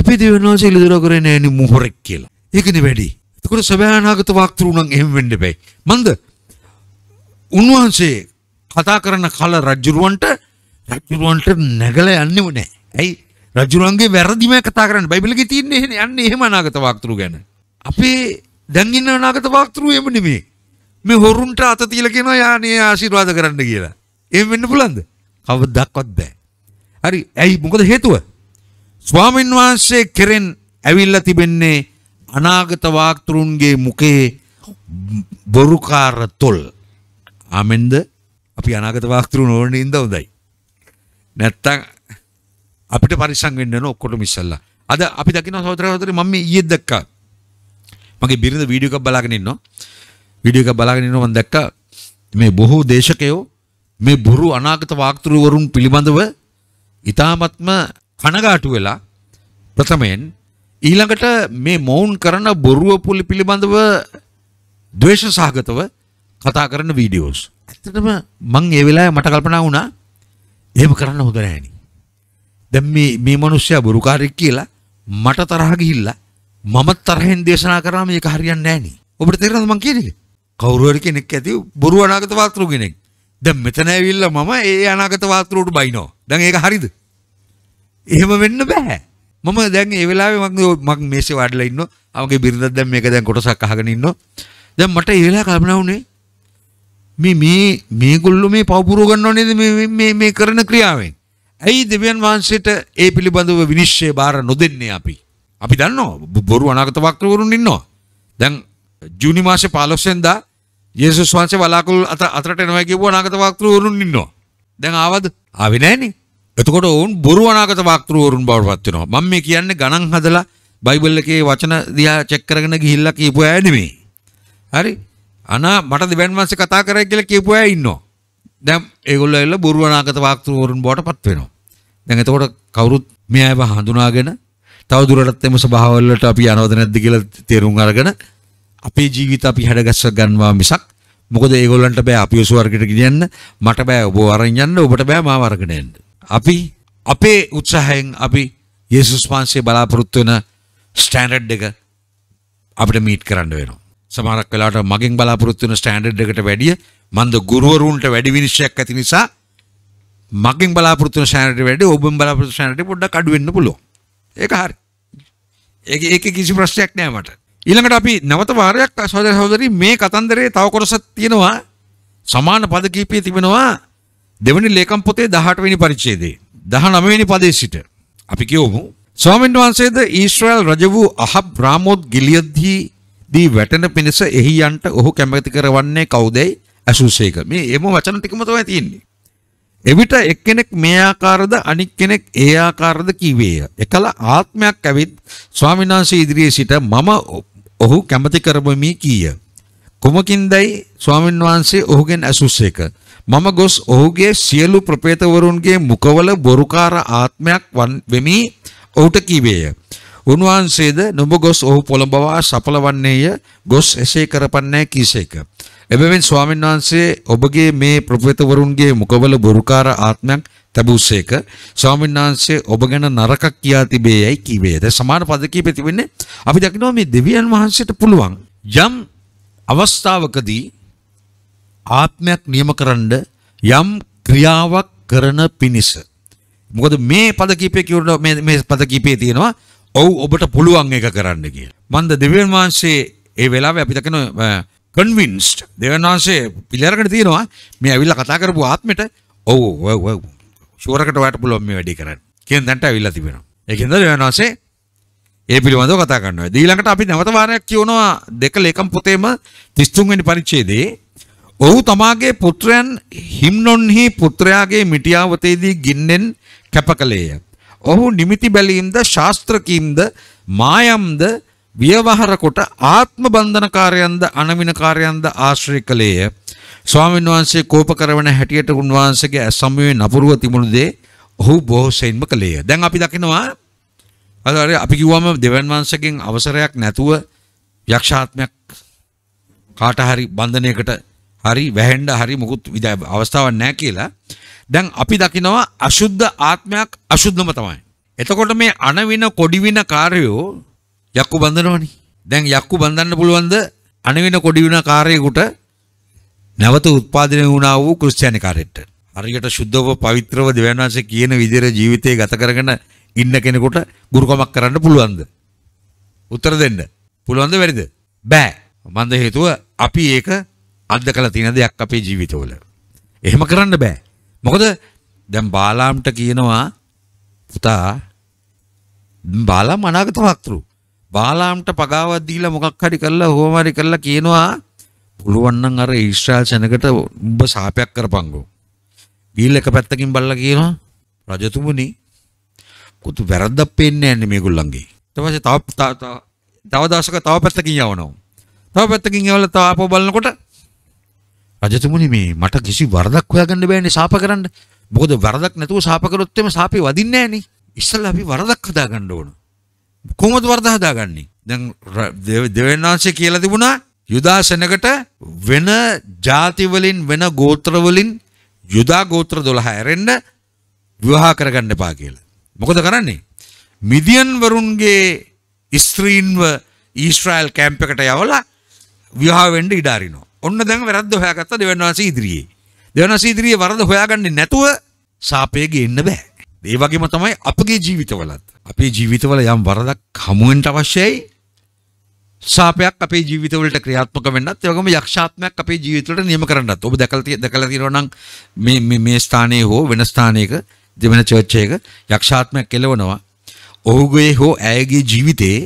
අපි දිනනවා සිලිදුර කරේ නෑනි මොහොරෙක් කියලා. ඒකනේ වැඩි. එතකොට සබයානාගත වාක්තරු නම් එහෙම වෙන්න බෑ. මන්ද උන්වහන්සේ කතා කරන කල රජුරුවන්ට රජුරුවන්ට නැගල යන්න වනේ ඇයි රජුරන්ගේ වැරදිම කතා කරන්න බයිබලි තියන්නේ යන්න එහෙම නාගත වාක්තුරු ගැන අපේ දැන්ගන්න නාගත වාක්තුරු එම නෙමේ මේ හොරුන්ට අතතිීල කෙන යානය ආශිර්වාද කරන්න කියලා ඒ වෙන්න පුලන්ද කව දක්වත් බෑ හරි ඇයි මොකද හේතුව ස්වාමීන් වහන්සේ කෙරෙන් ඇවිල්ල තිබෙන්නේ අනාගත වාක්තුරුන්ගේ මුකේ බොරුකාර තොල් ආමෙන්ද අපි අනාගත වාක්තෘ නොවන ඉඳ හොඳයි. නැත්තම් අපිට පරිස්සම් වෙන්න ඕන ඔක්කොටම ඉස්සල්ලා. අද අපි දකින්න සහෝදර සහෝදරි මම මේ ඊයේ දැක්කා. මගේ බිරිඳ වීඩියෝ එකක් බලාගෙන ඉන්නවා. වීඩියෝ එකක් බලාගෙන ඉන්නවා මම දැක්කා මේ බොහෝ දේශකයෝ මේ බොරු අනාගත වාක්තෘවරුන් පිළිබඳව ඊ타මත්ම කනගාටු වෙලා ප්‍රථමයෙන් ඊළඟට මේ මොවුන් කරන බොරුව පුලි පිළිබඳව ද්වේෂ සහගතව කතා කරන වීඩියෝස් ඇත්තටම මං ඒ වෙලාවේ මට කල්පනා වුණා එහෙම කරන්න හොඳ නැහෙනි. දැන් මේ මේ මිනිස්සයා බොරුකාරයෙක් කියලා මට තරහ ගිහිල්ලා මම තරහෙන් දේශනා කරාම ඒක හරියන්නේ නැහෙනි. ඔබට තේරෙනවද මං කියන්නේ? කවුරු හරි කෙනෙක් ඇති බොරු අනාගත වාස්තුව කෙනෙක්. දැන් මෙතන ඇවිල්ලා මම ඒ අනාගත වාස්තුවට බයිනෝ. දැන් ඒක හරිද? එහෙම වෙන්න බෑ. මම දැන් ඒ වෙලාවේ මම මම මේසේ වඩලා ඉන්නවා. අවගේ බිරිඳක් දැන් මේක දැන් කොටසක් අහගෙන ඉන්නවා. දැන් මට ඒ වෙලාව කල්පනා වුණේ මේ මේ මේගොල්ලෝ මේ පවපුරව ගන්නව නේද මේ මේ මේ කරන ක්‍රියාවෙන්. ඇයි දෙවියන් වහන්සේට ඒ පිළිබඳව විනිශ්චය බාර නොදෙන්නේ අපි? අපි දන්නවා බොරු අනාගත වක්‍රවරුන් ඉන්නවා. දැන් ජූනි මාසේ 15 වෙනිදා යේසුස් වහන්සේ වලාකුළු අත අතරට එනවා කියපුවා අනාගත වක්‍රවරුන් ඉන්නවා. දැන් ආවද? ආවේ නැහනේ. එතකොට ඔවුන් බොරු අනාගත වක්‍රවරුන් බවට පත් වෙනවා. මම මේ කියන්නේ ගණන් හදලා බයිබල් එකේ වචන දිහා චෙක් කරගෙන ගිහිල්ලා කියපු අය නෙමෙයි. හරි? අනා මට දෙවන් මාස කතා කරයි කියලා කියපු අය ඉන්නවා. දැන් ඒගොල්ලෝ ඇවිල්ලා බොරු අනාගත වාක්තුවරුන් බවට පත් වෙනවා. දැන් එතකොට කවුරුත් මේ අයව හඳුනාගෙන තව දුරටත් එම සභාවවලට අපි යනවද නැද්ද කියලා තේරුම් අරගෙන අපේ ජීවිත අපි හැඩගස්ස ගන්නවා මිසක් මොකද ඒගොල්ලන්ට බෑ අපි ඔසු වර්ගයට ගෙනියන්න මට බෑ ඔබ වරෙන් යන්න ඔබට බෑ මාව වර්ගණ යන්න. අපි අපේ උත්සාහයෙන් අපි යේසුස් වහන්සේ බලාපොරොත්තු වෙන ස්ටෑන්ඩඩ් එක අපිට මීට් කරන්න වෙනවා. සමහරක් වෙලාවට මගෙන් බලාපොරොත්තු වෙන ස්ටෑන්ඩඩ් එකට වැඩිය මන්ද ගුරුවරුන්ට වැඩි විනිශ්චයක් ඇති නිසා මගෙන් බලාපොරොත්තු වෙන ස්ටෑන්ඩඩ් වැඩි ඔබෙන් බලාපොරොත්තු ස්ටෑන්ඩඩ් පොඩ්ඩක් අඩු වෙන්න පුළුවන්. ඒක හරි. ඒක ඒක කිසි ප්‍රශ්නයක් නෑ මට. ඊළඟට අපි නැවත වාරයක් සහෝදර සහෝදරි මේ කතන්දරේ තව කොටසක් තියෙනවා. සමාන පද කීපය තිබෙනවා දෙවනි ලේකම් පොතේ 18 වෙනි පරිච්ඡේදයේ 19 වෙනි පදයේ සිට අපි කියවමු ස්වාමීන් වහන්සේද ඊශ්‍රායල් රජ වූ අහබ් රාමොත් ගිලියද්දී දී වැටෙන පිණිස එහි යන්ට ඔහු කැමැති කරවන්නේ කවුදයි ඇසුසේක මේ එම වචන ටිකම තමයි තියෙන්නේ එවිට එක්කෙනෙක් මේ ආකාරද අනික් කෙනෙක් ඒ ආකාරද කිවේය එකල ආත්මයක් ඇවිත් ස්වාමීන් වහන්සේ ඉදිරියේ සිට මම ඔහු කැමැති කරවමි කීය කුමකින්දයි ස්වාමීන් වහන්සේ ඔහුගෙන් ඇසුසේක මම ගොස් ඔහුගේ සියලු ප්‍රපේතවරුන්ගේ මුඛවල බොරුකාර ආත්මයක් වෙමි ඔහුට කිවේය උන්වහන්සේද නොබගොස් ඔහු පොළඹවා සඵලවන්නේය ගොස් එසේ කරපන්නේ කීසේක. එබැවින් ස්වාමීන් වහන්සේ ඔබගේ මේ ප්‍රපේතවරුන්ගේ මුඛවල බොරුකාර ආත්මයක් තැබුසේක. ස්වාමීන් වහන්සේ ඔබ ගැන නරකක් කියා තිබේයයි කිවේද. සමාන පද කීපෙ තිබෙන්නේ අපි දකිනවා මේ දෙවියන් වහන්සේට පුළුවන් යම් අවස්ථාවකදී ආත්මයක් නියමකරනද යම් ක්‍රියාවක් කරන පිණිස මොකද මේ පද කීපයේ කියවන මේ මේ පද කීපයේ තියෙනවා ඔව් ඔබට පුළුවන් ඒක කරන්න කියලා. මන්ද දෙවියන් වහන්සේ ඒ වෙලාවේ අපි දකින කන්වින්ස්ඩ් දෙවියන් වහන්සේ පිළිඅරගෙන තියෙනවා මේ ඇවිල්ලා කතා කරපු ආත්මෙට ඔව් ඔව් ඔව් ෂුවරකට ඔයාලට පුළුවන් මේ වැඩේ කරන්න. කියන දැන්ට ඇවිල්ලා තිබෙනවා. ඒකෙන්ද දෙවියන් වහන්සේ ඒ පිළිබඳව කතා කරනවා. ඊළඟට අපි නැවත වාරයක් කියනවා දෙක ලේකම් පොතේම 33 වෙනි පරිච්ඡේදයේ ඔහු තමාගේ පුත්‍රයන් හිම්නොන්හි පුත්‍රයාගේ මිටියාවතේදී ගින්නෙන් කැපකලේය. ඔහු නිමිති බැලීම්ද ශාස්ත්‍රකීම්ද මායම්ද ව්‍යවහර කොට ආත්ම බන්ධනකාරයන්ද අනවින කාර්යයන්ද ආශ්‍රය කළේය. ස්වාමීන් වහන්සේ කෝප කරවන හැටියට උන්වහන්සේගේ සමයේ නපුරුව තිබුණු දේ ඔහු බොහෝ සෙයින්ම කළේය. දැන් අපි දකිනවා අර අපි කිව්වම දෙවන් වංශකෙන් අවසරයක් නැතුව යක්ෂාත්මයක් කාට හරි බන්ධනයකට හරි වැහෙන්න හරි මොකුත් අවස්ථාවක් නැහැ කියලා. දැන් අපි දකිනවා අශුද්ධ ආත්මයක් අශුද්ධම තමයි. එතකොට මේ අනවින කොඩිවින කාර්යෝ යක්කු බඳනවනේ. දැන් යක්කු බඳන්න පුළුවන්ද අනවින කොඩිවින කාර්යයකට නැවත උත්පාදනය වුණා වූ ක්‍රිස්තියානි කාර්යයට. හරියට සුද්ධව පවිත්‍රව දෙවියන් වහන්සේ කියන විදිහට ජීවිතේ ගත කරගෙන ඉන්න කෙනෙකුට ගුරුකමක් කරන්න පුළුවන්ද? උත්තර දෙන්න. පුළුවන්ද වැරදිද? බෑ. මන්ද හේතුව අපි ඒක අත්දකලා තියෙන දෙයක් අපේ ජීවිතවල. එහෙම කරන්න බෑ. මොකද දැන් බාලාම්ට කියනවා පුතා බාලා මනාගත වක්තරු බාලාම්ට පගාවක් දීලා මොකක් හරි කරලා හෝම හරි කරලා කියනවා පුළුවන් නම් අර ඊශ්‍රායල් සෙනගට උඹ සාපයක් කරපංගෝ. ගිහිල්ලා එක පැත්තකින් බල්ලා කියනවා රජතුමනි කුතු වැරද්දක් පේන්නේ නැහැ මේගොල්ලන්ගේ. ඊට පස්සේ තව තව දවසක තව පැත්තකින් යවනවා. තව පැත්තකින් යවලා තව ආපහු බලනකොට රජතුමනි මේ මට කිසි වරදක් හොයාගන්න බෑනේ ශාප කරන්න. මොකද වරදක් නැතුව ශාප කරොත් එimhe ශාපේ වදින්නේ නෑනේ. ඉස්සල්ලා අපි වරදක් හදාගන්න ඕන. කොහොමද වරද හදාගන්නේ? දැන් දෙවෙනාංශය කියලා තිබුණා යුදාසනකට වෙන ಜಾති වලින් වෙන ගෝත්‍ර වලින් යුදා ගෝත්‍ර 12 ඇරෙන්න විවාහ කරගන්න එපා කියලා. මොකද කරන්නේ? මිදියන් වරුන්ගේ ස්ත්‍රීන්ව ඊශ්‍රායල් කැම්ප් එකට යවලා විවාහ වෙන්න ඉඩ අරිනවා. ඔන්න දැන් වැරද්ද හොයාගත්තා දෙවන් වහන්සේ ඉදිරියේ. දෙවන් වහන්සේ ඉදිරියේ වරද හොයාගන්නේ නැතුව සාපේගේ එන්න බෑ. ඒ වගේම තමයි අපගේ ජීවිතවලත්. අපේ ජීවිතවල යම් වරදක් හමුවෙන්න අවශ්‍යයි. සාපයක් අපේ ජීවිතවලට ක්‍රියාත්මක වෙන්නත් ඒ වගේම යක්ෂාත්මයක් අපේ ජීවිතවලට නියම කරන්නත්. ඔබ දැකලා දැකලා තියෙනවා නම් මේ මේ මේ ස්ථානයේ හෝ වෙන ස්ථානයක දෙවෙන චර්ච් එක යක්ෂාත්මයක් කෙලවනවා. ඔහුගේ හෝ ඇයගේ ජීවිතේ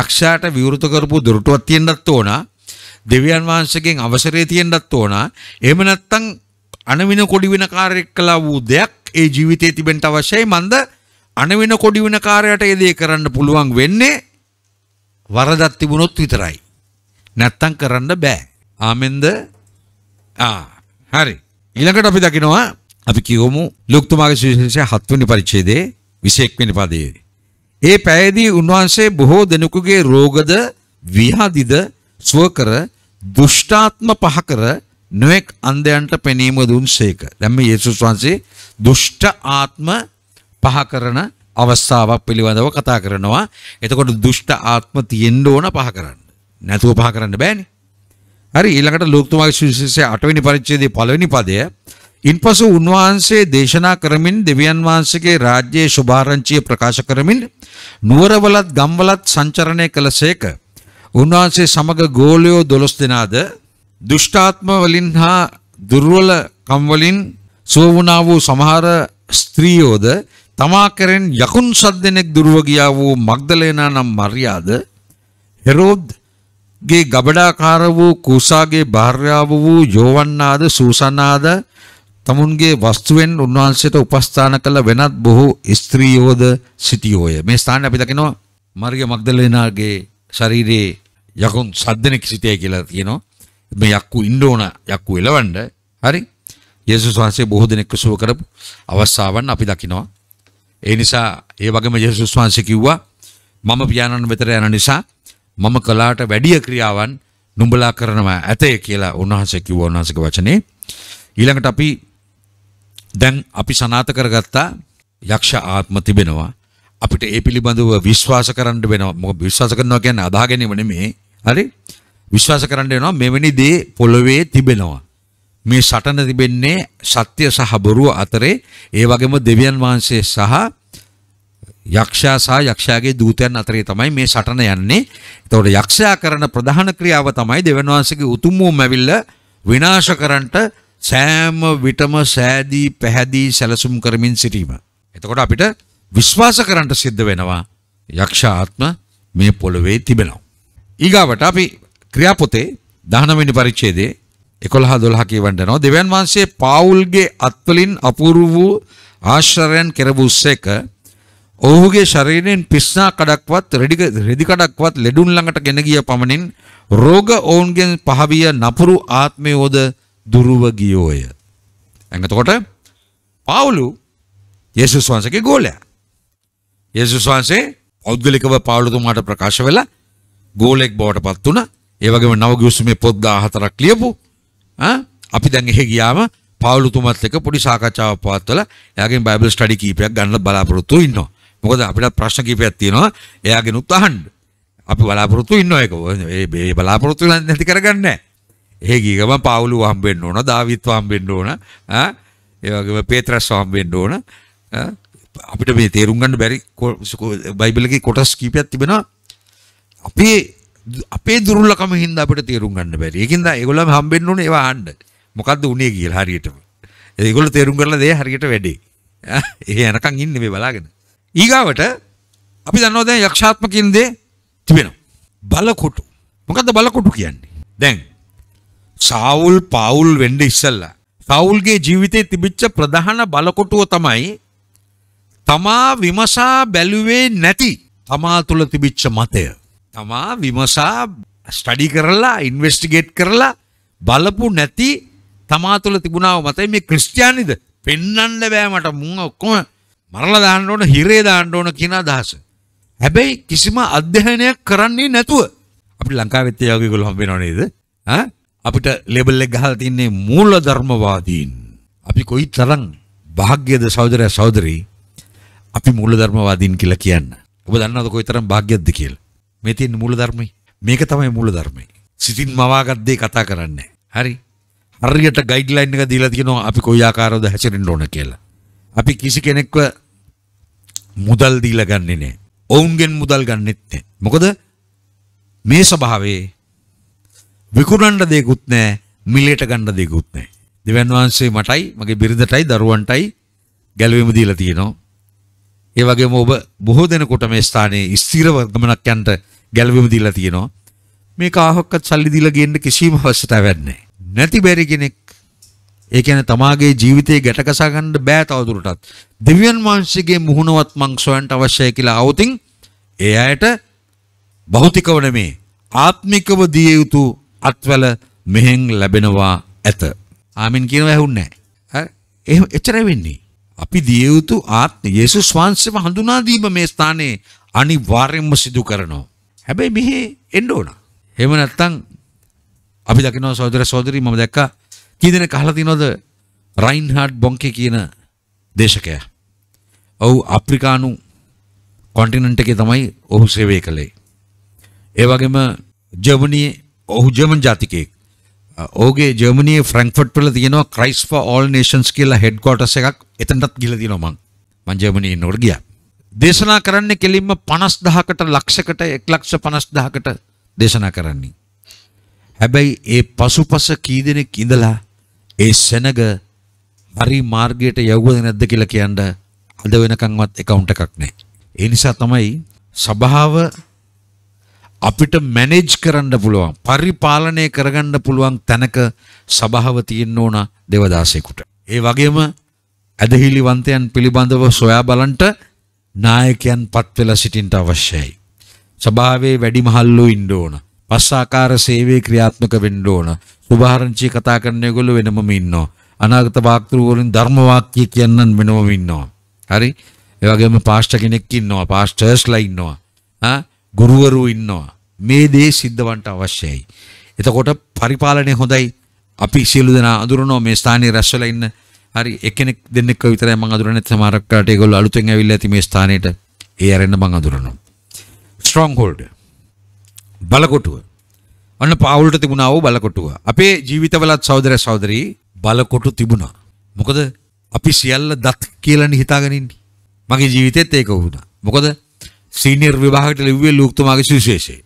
යක්ෂයාට විවෘත කරපු දොරටුවක් තියෙන්නත් ඕනා. දෙවියන් වහන්සේගෙන් අවසරය තියෙන්නත් ඕන. එහෙම නැත්නම් අනවින කොඩි වෙන කාර්යයක් කළා වූ දෙයක් ඒ ජීවිතයේ තිබෙන්න අවශ්‍යයි. මන්ද අනවින කොඩි වෙන කාර්යයට ඒ දේ කරන්න පුළුවන් වෙන්නේ වරදක් තිබුණොත් විතරයි. නැත්තම් කරන්න බෑ. ආමෙන්ද? ආ හරි. ඊළඟට අපි දකිනවා අපි කියවමු ලුක්තුමාගේ සුවිශේෂය හත්වනි පරිච්ඡේදයේ 21 වෙනි පදයේ. ඒ පැයදී උන්වහන්සේ බොහෝ දෙනෙකුගේ රෝගද, ව්‍යාධිද සුව කර දුෂ්ටාත්ම පහ කර නොඑක් අන්ධයන්ට පෙනීම දුන්සේක. දැන් මේ යේසුස් වහන්සේ දුෂ්ට ආත්ම පහ කරන අවස්ථාවක් පිළිබඳව කතා කරනවා. එතකොට දුෂ්ට ආත්ම තියෙන්න ඕන පහ කරන්න. නැතුව පහ කරන්න බෑනේ. හරි ඊළඟට ලෝක තුමාගේ සුවිශේෂයේ 8 වෙනි පරිච්ඡේදයේ පළවෙනි පදය ඉන්පසු උන්වහන්සේ දේශනා කරමින් දෙවියන් වහන්සේගේ රාජ්‍යයේ සුභාරංචිය ප්‍රකාශ කරමින් නුවරවලත් ගම්වලත් සංචරණය කළසේක. උන්වහන්සේ සමග ගෝලයෝ දොළොස් දෙනාද දුෂ්ටාත්ම වලින් හා දුර්වල කම් වලින් සෝවුනා වූ සමහර ස්ත්‍රියෝද තමා කරෙන් යකුන් සද්දෙනෙක් දුර්ව ගියා වූ මග්දලේනා නම් මරියාද හෙරෝද්ගේ ගබඩාකාර වූ කූසාගේ භාර්යාව වූ යෝවන්නාද සූසනාද තමුන්ගේ වස්තුවෙන් උන්වහන්සේට උපස්ථාන කළ වෙනත් බොහෝ ස්ත්‍රියෝද සිටියෝය මේ ස්ථානයේ අපි දකිනවා මරිය මග්දලේනාගේ ශරීරයේ යකුන් සද්දෙනෙක් සිටය කියලා තියෙනවා. මේ යක්කු ඉන්න ඕන යක්කු එලවන්න. හරි. යේසුස් වහන්සේ බොහෝ දෙනෙක් සුව කරපු අවස්ථාවන් අපි දකිනවා. ඒ නිසා ඒ වගේම යේසුස් වහන්සේ කිව්වා මම පියාණන් වෙතට යන නිසා මම කලාට වැඩිය ක්‍රියාවන් නුඹලා කරනවා ඇතේ කියලා උන්වහන්සේ කිව්වා උන්වහන්සේගේ වචනේ. ඊළඟට අපි දැන් අපි සනාත කරගත්තා යක්ෂ ආත්ම තිබෙනවා. අපිට ඒ පිළිබඳව විශ්වාස කරන්න වෙනවා. මොකද විශ්වාස කරනවා කියන්නේ අදා ගැනීම නෙමෙයි. හරි විශ්වාස කරන්න වෙනවා මෙවැනි දේ පොළොවේ තිබෙනවා මේ සටන තිබෙන්නේ සත්‍ය සහ බොරුව අතරේ ඒ වගේම දෙවියන් වහන්සේ සහ යක්ෂයා සහ යක්ෂයාගේ දූතයන් අතරේ තමයි මේ සටන යන්නේ. එතකොට යක්ෂයා කරන ප්‍රධාන ක්‍රියාව තමයි දෙවියන් වහන්සේගේ උතුම් වූම ඇවිල්ල විනාශ කරන්නට සෑම විටම සෑදී පැහැදී සැලසුම් කරමින් සිටීම. එතකොට අපිට විශ්වාස කරන්නට සිද්ධ වෙනවා යක්ෂ ආත්ම මේ පොළවේ තිබෙනවා. ඊගාවට අපි ක්‍රියාපොතේ දහනවෙනි පරිච්ඡේදයේ එකොළහ දොළහකේ වඩනවා දෙවන් වහන්සේ පාවුල්ගේ අත්වලින් අපූරු වූ ආශ්චරයන් කෙරබුස්සේක ඔහුගේ ශරීරයෙන් පිස්නා කඩක්වත් රෙදි කඩක්වත් ලෙඩුන් ළඟට ගෙන ගිය පමණින් රෝග ඔවුන්ගෙන් පහවිය නපුරු ආත්මයෝද දුරුව ගියෝය. එතකොට පාවුලු යේසුස් වහන්සේගේ ගෝලයා. යේසුස් වහන්සේ පෞද්ගලිකව පාවුලුතුමාට ප්‍රකාශ වෙලා ගෝලෙක් බවට පත් වුණා. ඒ වගේම නවගිවිසුමේ පොත් 14ක් ලියපු අපි දැන් එහෙ ගියාම පාවුලු තුමත් එක්ක පොඩි සාකච්ඡාවක් පවත්වලා එයාගෙන් බයිබල් ස්ටඩි කීපයක් ගන්න බලාපොරොත්තු ඉන්නවා. මොකද අපිට ප්‍රශ්න කීපයක් තියෙනවා එයාගෙනුත් අහන්න. අපි බලාපොරොත්තු ඉන්නවා ඒක. ඒ මේ බලාපොරොත්තු නැති කරගන්නේ නැහැ. එහෙ ගිය ගමන් පාවුලු හම්බෙන්න ඕන, දාවිත් හම්බෙන්න ඕන, ඈ ඒ වගේම පේත්‍රස් හම්බෙන්න ඕන. අපිට මේ තේරුම් ගන්න බැරි බයිබලයේ කොටස් කීපයක් තිබෙනවා අපේ අපේ දුර්ලකම හින්දා අපිට තේරුම් ගන්න බැරි. ඒකින්ද ඒගොල්ලම හම්බෙන්න ඕනේ ඒවා අහන්න. මොකද්ද උනේ කියලා හරියටම. ඒගොල්ලෝ තේරුම් කරලා දේ හරියට වැඩේ. ඒ යනකම් ඉන්නේ මේ බලාගෙන. ඊගාවට අපි දන්නවා දැන් යක්ෂාත්ම කියන දේ තිබෙනවා. බලකොටු. මොකද්ද බලකොටු කියන්නේ? දැන් සාවුල් පාවුල් වෙන්න ඉස්සෙල්ලා සාවුල්ගේ ජීවිතේ තිබිච්ච ප්‍රධාන බලකොටුව තමයි තමා විමසා බැලුවේ නැති තමා තුල තිබිච්ච මතය. තමා විමසා ස්ටඩි කරලා ඉන්වස්ටිගේට් කරලා බලපු නැති තමා තුළ තිබුණාව මතයි මේ ක්‍රිස්තියානිද පෙන්නන්න බෑ මට මුං ඔක්කොම මරලා දාන්න ඕන හිරේ දාන්න ඕන කියන අදහස. හැබැයි කිසිම අධ්‍යයනයක් කරන්නේ නැතුව අපි ලංකාවෙත් ඒ වගේ ඒගොල්ලෝ හම්බ වෙනව නේද? ඈ අපිට ලේබල් එක ගහලා තින්නේ මූලධර්මවාදීන්. අපි කොයි තරම් වාග්යද සහෝදරයා සහෝදරි අපි මූලධර්මවාදීන් කියලා කියන්න. ඔබ දන්නවද කොයි තරම් වාග්යක්ද කියලා? මේ තියෙන මූල ධර්මයි. මේක තමයි මූල ධර්මයි. සිතින් මවාගත් දේ කතා කරන්නේ. හරි. හරියට ගයිඩ්ලයින් එක දීලා තියෙනවා අපි කොයි ආකාරවද හැසිරෙන්න ඕන කියලා. අපි කිසි කෙනෙක්ව මුදල් දීලා ගන්නෙ නෑ. ඔවුන්ගෙන් මුදල් ගන්නෙත් නෑ. මොකද මේ ස්වභාවයේ විකුණන්න දෙයක්වත් නෑ, මිලයට ගන්න දෙයක්වත් නෑ. දෙවන් වහන්සේ මටයි, මගේ බිරිඳටයි, දරුවන්ටයි ගැලවීම දීලා තියෙනවා. ඒ වගේම ඔබ බොහෝ දෙනෙකුට මේ ස්ථානයේ ස්ථිරව ගමනක් යන්න ගැලවීම දීලා තියෙනවා. මේක ආහොක්කත් සල්ලි දීලා ගේන්න කිසිම අවශ්‍යතාවයක් නැහැ. නැති බැරි කෙනෙක් ඒ කියන්නේ තමාගේ ජීවිතේ ගැටකසා ගන්න බෑ තවදුරටත්. දෙවියන් වහන්සේගේ මුහුණවත් මං සොයන්ට අවශ්‍යයි කියලා අවතින් ඒ අයට භෞතිකව නෙමේ ආත්මිකව දිය යුතු අත්වල මෙහෙන් ලැබෙනවා ඇත. ආමින් කියනවා ඇහුන්නේ නැහැ. හරි. එහෙම එච්චරයි වෙන්නේ. අපි දිය යුතු ආත්ම යේසුස් වහන්සේව හඳුනා දීම මේ ස්ථානයේ අනිවාර්යයෙන්ම සිදු කරනවා. හැබැයි මෙහි එන්න ඕන. එහෙම නැත්නම් අපි දකිනවා සහෝදර සහෝදරි මම දැක්කා කී දෙනෙක් අහලා තිනවද රයින්හාඩ් බොන්කේ කියන දේශකයා. ඔහු අප්‍රිකානු කොන්ටිනන්ට් එකේ තමයි ඔහු සේවය කළේ. ඒ වගේම ජර්මනියේ ඔහු ජර්මන් ජාතිකයෙක්. ඔහුගේ ජර්මනියේ ෆ්‍රැන්ක්ෆර්ට් වල තියෙනවා ක්‍රයිස් ෆෝ ඕල් නේෂන්ස් කියලා හෙඩ් ක්වාටර්ස් එකක් එතනටත් ගිහලා තියෙනවා මං. මං ජර්මනියේ නෝර ගියා. දේශනා කරන්නේ කෙලින්ම 50000කට ලක්ෂකට 150000කට දේශනා කරන්නේ. හැබැයි ඒ පසුපස කී දෙනෙක් ඉඳලා ඒ සෙනග හරි මාර්ගයට යවුවද නැද්ද කියලා කියන්න අද වෙනකන්වත් account එකක් නැහැ. ඒ නිසා තමයි සභාව අපිට මැනේජ් කරන්න පුළුවන් පරිපාලනය කරගන්න පුළුවන් තැනක සභාව තියෙන්න ඕන දේවදාසෙකුට. ඒ වගේම ඇදහිලිවන්තයන් පිළිබඳව සොයා බලන්න නායකයන් පත්වෙලා සිටින්ට අවශ්‍යයි. සභාවේ වැඩිමහල්ලෝ ඉන්න ඕන. පස් ආකාර සේවයේ ක්‍රියාත්මක වෙන්න ඕන. සුභාරංචි කතා කරන ඒගොල්ලෝ වෙනමම ඉන්නවා. අනාගත වාක්තෘ වලින් ධර්ම වාක්‍ය කියන්නන් වෙනමම ඉන්නවා. හරි? ඒ වගේම පාස්ටර් කෙනෙක් ඉන්නවා. පාස්ටර්ස්ලා ඉන්නවා. ආ ගුරුවරු ඉන්නවා. මේ දේ සිද්ධවන්ට අවශ්‍යයි. එතකොට පරිපාලනය හොඳයි. අපි සියලු දෙනා අඳුරනවා මේ ස්ථානයේ රැස්වලා ඉන්න හරි එකෙනෙක් දෙන්නෙක්ව විතරයි මම අඳුරන්නේ සමහරක් කාට ඒගොල්ලෝ අලුතෙන් ඇවිල්ලා ඇති මේ ස්ථානෙට ඒ අරෙන්න මම අඳුරනවා ස්ට්‍රොං හෝල්ඩ් බලකොටුව අන්න පාවුලට තිබුණා වූ බලකොටුව අපේ ජීවිතවලත් සහෝදර සහෝදරි බලකොටු තිබුණා මොකද අපි සියල්ල දත් කියලානේ හිතාගෙන ඉන්නේ මගේ ජීවිතෙත් ඒක වුණා මොකද සීනියර් විභාගයට ලිව්වේ ලූක්තුමාගේ සුවිශේෂය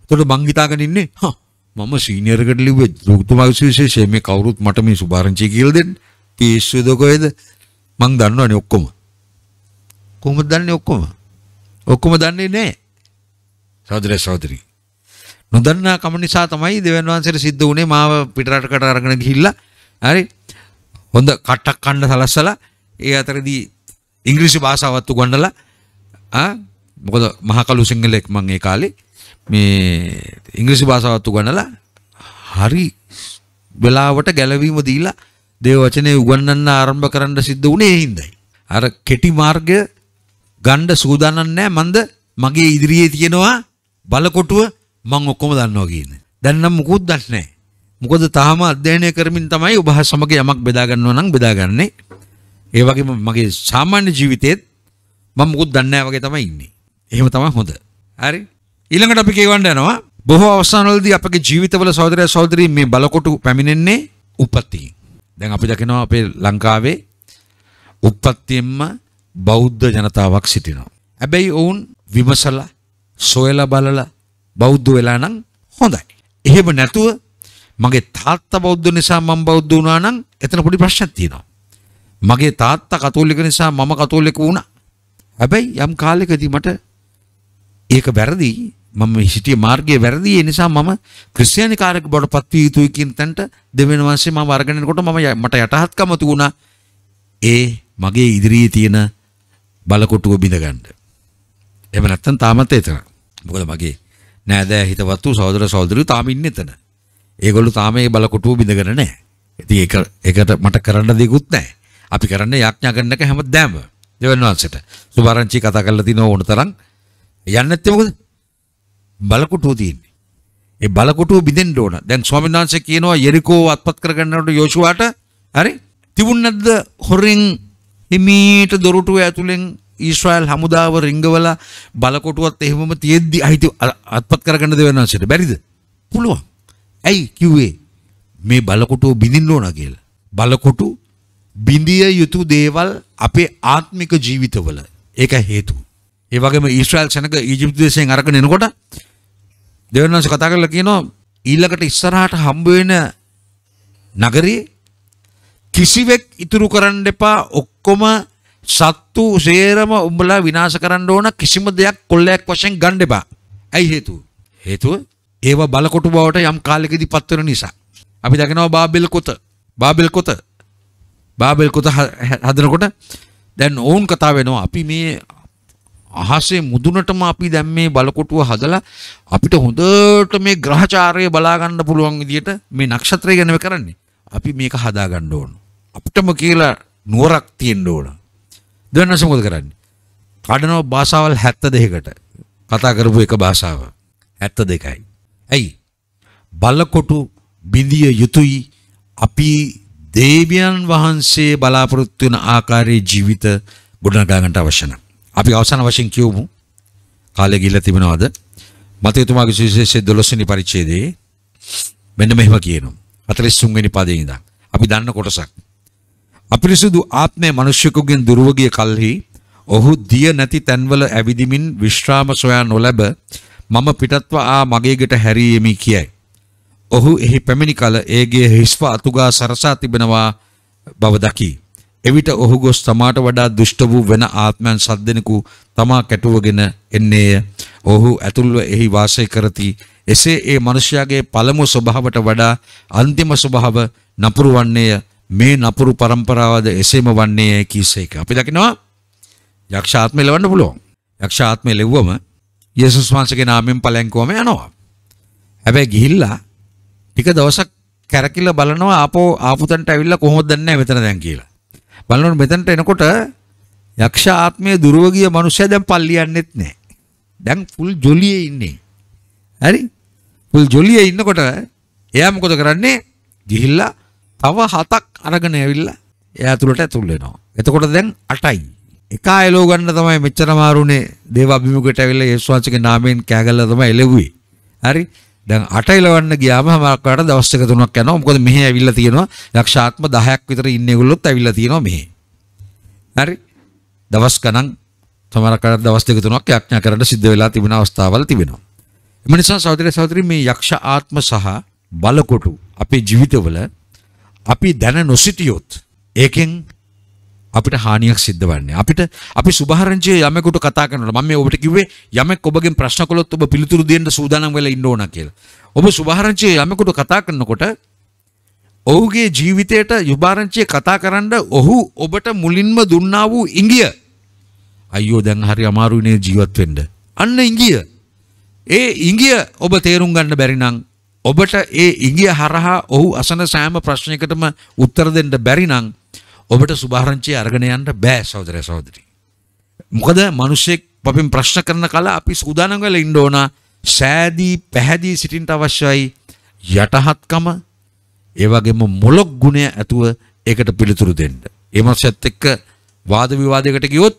එතකොට මං හිතාගෙන ඉන්නේ හා මම සීනියර් එකට ලිව්වේ ලූක්තුමාගේ සුවිශේෂය මේ කවුරුත් මට මේ සුභාරංචි කියලා දෙන්නේ පිස්සුද කොහෙද මං දන්නවනේ ඔක්කොම කොහොමද දන්නේ ඔක්කොම ඔක්කොම දන්නේ නැහැ සහෝදර සහෝදරි නොදන්නා කම නිසා තමයි දෙවන් වංශයට සිද්ධ වුණේ මාව පිටරටකට අරගෙන ගිහිල්ලා හරි හොඳ කට්ටක් කන්න සලස්සලා ඒ අතරදී ඉංග්‍රීසි භාෂාවත් උගන්වලා ආ මොකද මහකලු සිංහලෙක් මං ඒ කාලේ මේ ඉංග්‍රීසි භාෂාවත් උගන්වලා හරි වෙලාවට ගැළවීම දීලා දේව වචනේ උගන්වන්න ආරම්භ කරන්න සිද්ධ වුණේ හිඳයි. අර කෙටි මාර්ගය ගණ්ඩ සූදානම් නැහැ මන්ද මගේ ඉදිරියේ තියෙනවා බලකොටුව මං ඔක්කොම දන්නවා කියන. දැන් නම් මුකුත් දන්නේ නැහැ. මොකද තාම අධ්‍යයනය කරමින් තමයි ඔබ සමග යමක් බෙදා ගන්නවා නම් බෙදාගන්නේ. ඒ වගේම මගේ සාමාන්‍ය ජීවිතේත් මම මොකුත් දන්නේ වගේ තමයි ඉන්නේ. එහෙම තමයි හොඳ. හරි. ඊළඟට අපි කියවන්න යනවා බොහෝ අවස්ථාවලදී අපගේ ජීවිතවල සහෝදරය සහෝදරී මේ බලකොටු පැමිණෙන්නේ උපතින්. දැන් අපි දකිනවා අපේ ලංකාවේ උප්පත්තියෙන්ම බෞද්ධ ජනතාවක් සිටිනවා. හැබැයි ඔවුන් විමසලා සොයලා බලලා බෞද්ධ වෙලා නම් හොඳයි. එහෙම නැතුව මගේ තාත්තා බෞද්ධ නිසා මම බෞද්ධ වුණා නම් එතන පොඩි ප්‍රශ්නයක් තියෙනවා. මගේ තාත්තා කතෝලික නිසා මම කතෝලික වුණා. හැබැයි යම් කාලයකදී මට ඒක වැරදි මම හිටිය මාර්ගයේ වැරදි ඒ නිසා මම ක්‍රිස්තියානිකාරක බවට පත්විය යුතුයි කියන තැනට දෙවෙනි වංශේ මම වර්ගන යනකොට මම මට යටහත්කම තිබුණා ඒ මගේ ඉදිරියේ තියෙන බලකොටුව බිඳ ගන්න. එහෙම නැත්තම් තාමත් එතන. මොකද මගේ නෑදෑ හිතවත්තු සහෝදර සහෝදරියෝ තාම ඉන්නේ එතන. ඒගොල්ලෝ තාම මේ බලකොටුව බිඳගෙන නැහැ. ඉතින් ඒක ඒකට මට කරන්න දෙයක්වත් නැහැ. අපි කරන්නේ යාඥා කරන එක හැමදාම දෙවන් වංශයට. සුභාරංචි කතා කරලා තිනෝ ඕන තරම් යන්නේ නැත්තේ මොකද? බලකොටුව තියෙන්නේ. ඒ බලකොටුව බිඳෙන්න ඕන. දැන් ස්වාමීන් වහන්සේ කියනවා යෙරිකෝ අත්පත් කරගන්නකොට යෝෂුවාට හරි තිබුණ නැද්ද හොරෙන් හිමීට දොරටුව ඇතුලෙන් ඊශ්‍රායල් හමුදාව රිංගවලා බලකොටුවත් එහෙමම තියෙද්දි අහිති අත්පත් කරගන්න දෙවියන් වහන්සේට බැරිද? පුළුවන්. ඇයි කිව්වේ? මේ බලකොටුව බිඳින්න ඕන කියලා. බලකොටු බිඳිය යුතු දේවල් අපේ ආත්මික ජීවිතවල ඒක හේතුව. ඒ වගේම ඊශ්‍රායල් සෙනඟ ඊජිප්තු දේශයෙන් අරගෙන එනකොට දෙවියන් වහන්සේ කතා කරලා කියනවා ඊළඟට ඉස්සරහට හම්බ වෙන නගරේ කිසිවෙක් ඉතුරු කරන්න එපා ඔක්කොම සත්තු සේරම උඹලා විනාශ කරන්න ඕන කිසිම දෙයක් කොල්ලයක් වශයෙන් ගන්න එපා. ඇයි හේතුව? හේතුව ඒව බලකොටු බවට යම් කාලෙකදී පත් වෙන නිසා. අපි දකිනවා බාබෙල් කොත. බාබෙල් කොත. බාබෙල් කොත හදනකොට දැන් ඕන් කතා වෙනවා අපි මේ අහසේ මුදුනටම අපි දැන් මේ බලකොටුව හදලා අපිට හොඳට මේ ග්‍රහචාරය බලා ගන්න පුළුවන් විදියට මේ නක්ෂත්‍රය ගැන කරන්නේ. අපි මේක හදා ගන්න ඕන. අපිටම කියලා නුවරක් තියෙන්න ඕන. දැන් මොකද කරන්නේ? කඩනව භාෂාවල් 72කට කතා කරපු එක භාෂාව 72යි. ඇයි? බලකොටු බිඳිය යුතුයි අපි දේවියන් වහන්සේ බලාපොරොත්තු වෙන ආකාරයේ ජීවිත ගොඩනගා ගන්නට අවශ්‍ය නැහැ. අපි අවසාන වශයෙන් කියවමු කාලය ගිහිල්ලා තිබෙනවද මතයතුමාගේ සුවිශේෂයේ 12 වෙනි පරිච්ඡේදයේ මෙන්න මෙහෙම කියනවා 43 වෙනි පදේ ඉඳන් අපි දන්න කොටසක් අපිරිසුදු ආත්මය මිනිසෙකුගෙන් දුරව ගිය කල්හි ඔහු දිය නැති තැන්වල ඇවිදිමින් විශ්‍රාම සොයා නොලැබ මම පිටත්ව ආ මගේ ගෙට හැරීෙමි කියයි. ඔහු එහි පැමිණි කල ඒගේ හිස්ව අතුගා සරසා තිබෙනවා බව දකී. එවිට ඔහු ගොස් තමාට වඩා දුෂ්ට වූ වෙන ආත්මයන් සද්දෙනෙකු තමා කැටුවගෙන එන්නේය. ඔහු ඇතුළව එහි වාසය කරති. එසේ ඒ මිනිසයාගේ පළමු ස්වභාවට වඩා අන්තිම ස්වභාව නපුරු වන්නේය. මේ නපුරු પરම්පරාවද එසේම වන්නේය කීසේක. අපි දකිනවා යක්ෂ ආත්මය ලවන්න පුළුවන්. යක්ෂ ආත්මය ලෙව්වම යේසුස් වහන්සේගේ නාමයෙන් පලැන්කුවම යනවා. හැබැයි ගිහිල්ලා ටික දවසක් කැරකිලා බලනවා ආපෝ ආපු තැනට ඇවිල්ලා කොහොමද දන්නේ මෙතන දැන් කියලා. බලන්න මෙතනට එනකොට යක්ෂ ආත්මයේ දුරව ගිය මනුස්සයා දැන් පල්ලියන්නෙත් නැහැ. දැන් ෆුල් ජොලියේ ඉන්නේ. හරි? ෆුල් ජොලියේ ඉන්නකොට එයා මොකද කරන්නේ? ගිහිල්ලා තව හතක් අරගෙන ඇවිල්ලා එයා ඇතුළට ඇතුල් වෙනවා. එතකොට දැන් 8යි. එක අයලෝ ගන්න තමයි මෙච්චර මාරුනේ දේව අභිමුඛයට ඇවිල්ලා යේසුස් වහන්සේගේ නාමයෙන් කෑගල්ලා තමයි එළෙව්වේ. හරි? දැන් 8 ඉලවන්න ගියාම හැමකට දවස් එක තුනක් යනවා. මොකද මෙහි ඇවිල්ලා තියෙනවා ලක්ෂාත්ම 10ක් විතර ඉන්නේ ඒගොල්ලොත් ඇවිල්ලා තියෙනවා මෙහි. හරි. දවස් ගණන් සමහරකට දවස් දෙක තුනක් යක්ඥා කරන්න සිද්ධ වෙලා තිබෙන අවස්ථාවල් තිබෙනවා. එම නිසා සහෝදර සහෝදරි මේ යක්ෂ ආත්ම සහ බලකොටු අපේ ජීවිතවල අපි දැන නොසිටියොත් ඒකෙන් අපිට හානියක් සිද්ධ වන්නේ. අපිට අපි සුභාරංචියේ යමෙකුට කතා කරනවා. මම මේ ඔබට කිව්වේ යමෙක් ඔබගෙන් ප්‍රශ්න කළොත් ඔබ පිළිතුරු දෙන්න සූදානම් වෙලා ඉන්න ඕන කියලා. ඔබ සුභාරංචියේ යමෙකුට කතා කරනකොට ඔහුගේ ජීවිතයට යුභාරංචිය කතා කරන්න ඔහු ඔබට මුලින්ම දුන්නා වූ ඉඟිය. අයියෝ දැන් හරි අමාරුනේ ජීවත් වෙන්න. අන්න ඉඟිය. ඒ ඉඟිය ඔබ තේරුම් ගන්න බැරි නම් ඔබට ඒ ඉඟිය හරහා ඔහු අසන සෑම ප්‍රශ්නයකටම උත්තර දෙන්න බැරි නම් ඔබට සුභාරංචි අරගෙන යන්න බෑ සහෝදරය සහෝදරි. මොකද මිනිස්සෙක් පපින් ප්‍රශ්න කරන කල අපි සූදානම් වෙලා ඉන්න ඕන සෑදී පැහැදී සිටින්න අවශ්‍යයි යටහත්කම ඒ වගේම මොලොක් ගුණය ඇතුව ඒකට පිළිතුරු දෙන්න. ඒ මාසෙත් එක්ක වාද විවාදයකට ගියොත්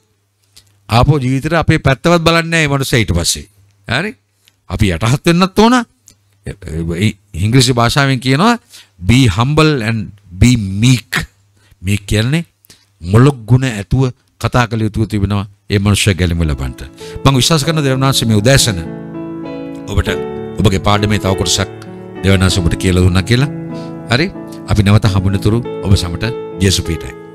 ආපෝ ජීවිතේ අපේ පැත්තවත් බලන්නේ නැහැ මේ මිනිස්සයා ඊට පස්සේ. හරි? අපි යටහත් වෙන්නත් ඕන. ඉංග්‍රීසි භාෂාවෙන් කියනවා be humble and be meek මේ කියන්නේ මොළොක් ගුණ ඇතුව කතා කළ යුතුව තිබෙනවා ඒ මනුෂ්‍ය ගැලිම ලබන්ට. මම විශ්වාස කරන දේවනාංශ මේ උදෑසන ඔබට ඔබගේ පාඩමේ තව කොටසක් දේවනාංශ ඔබට කියලා දුන්නා කියලා. හරි? අපි නැවත හමුනතුරු ඔබ සමට ජේසු පීටයි.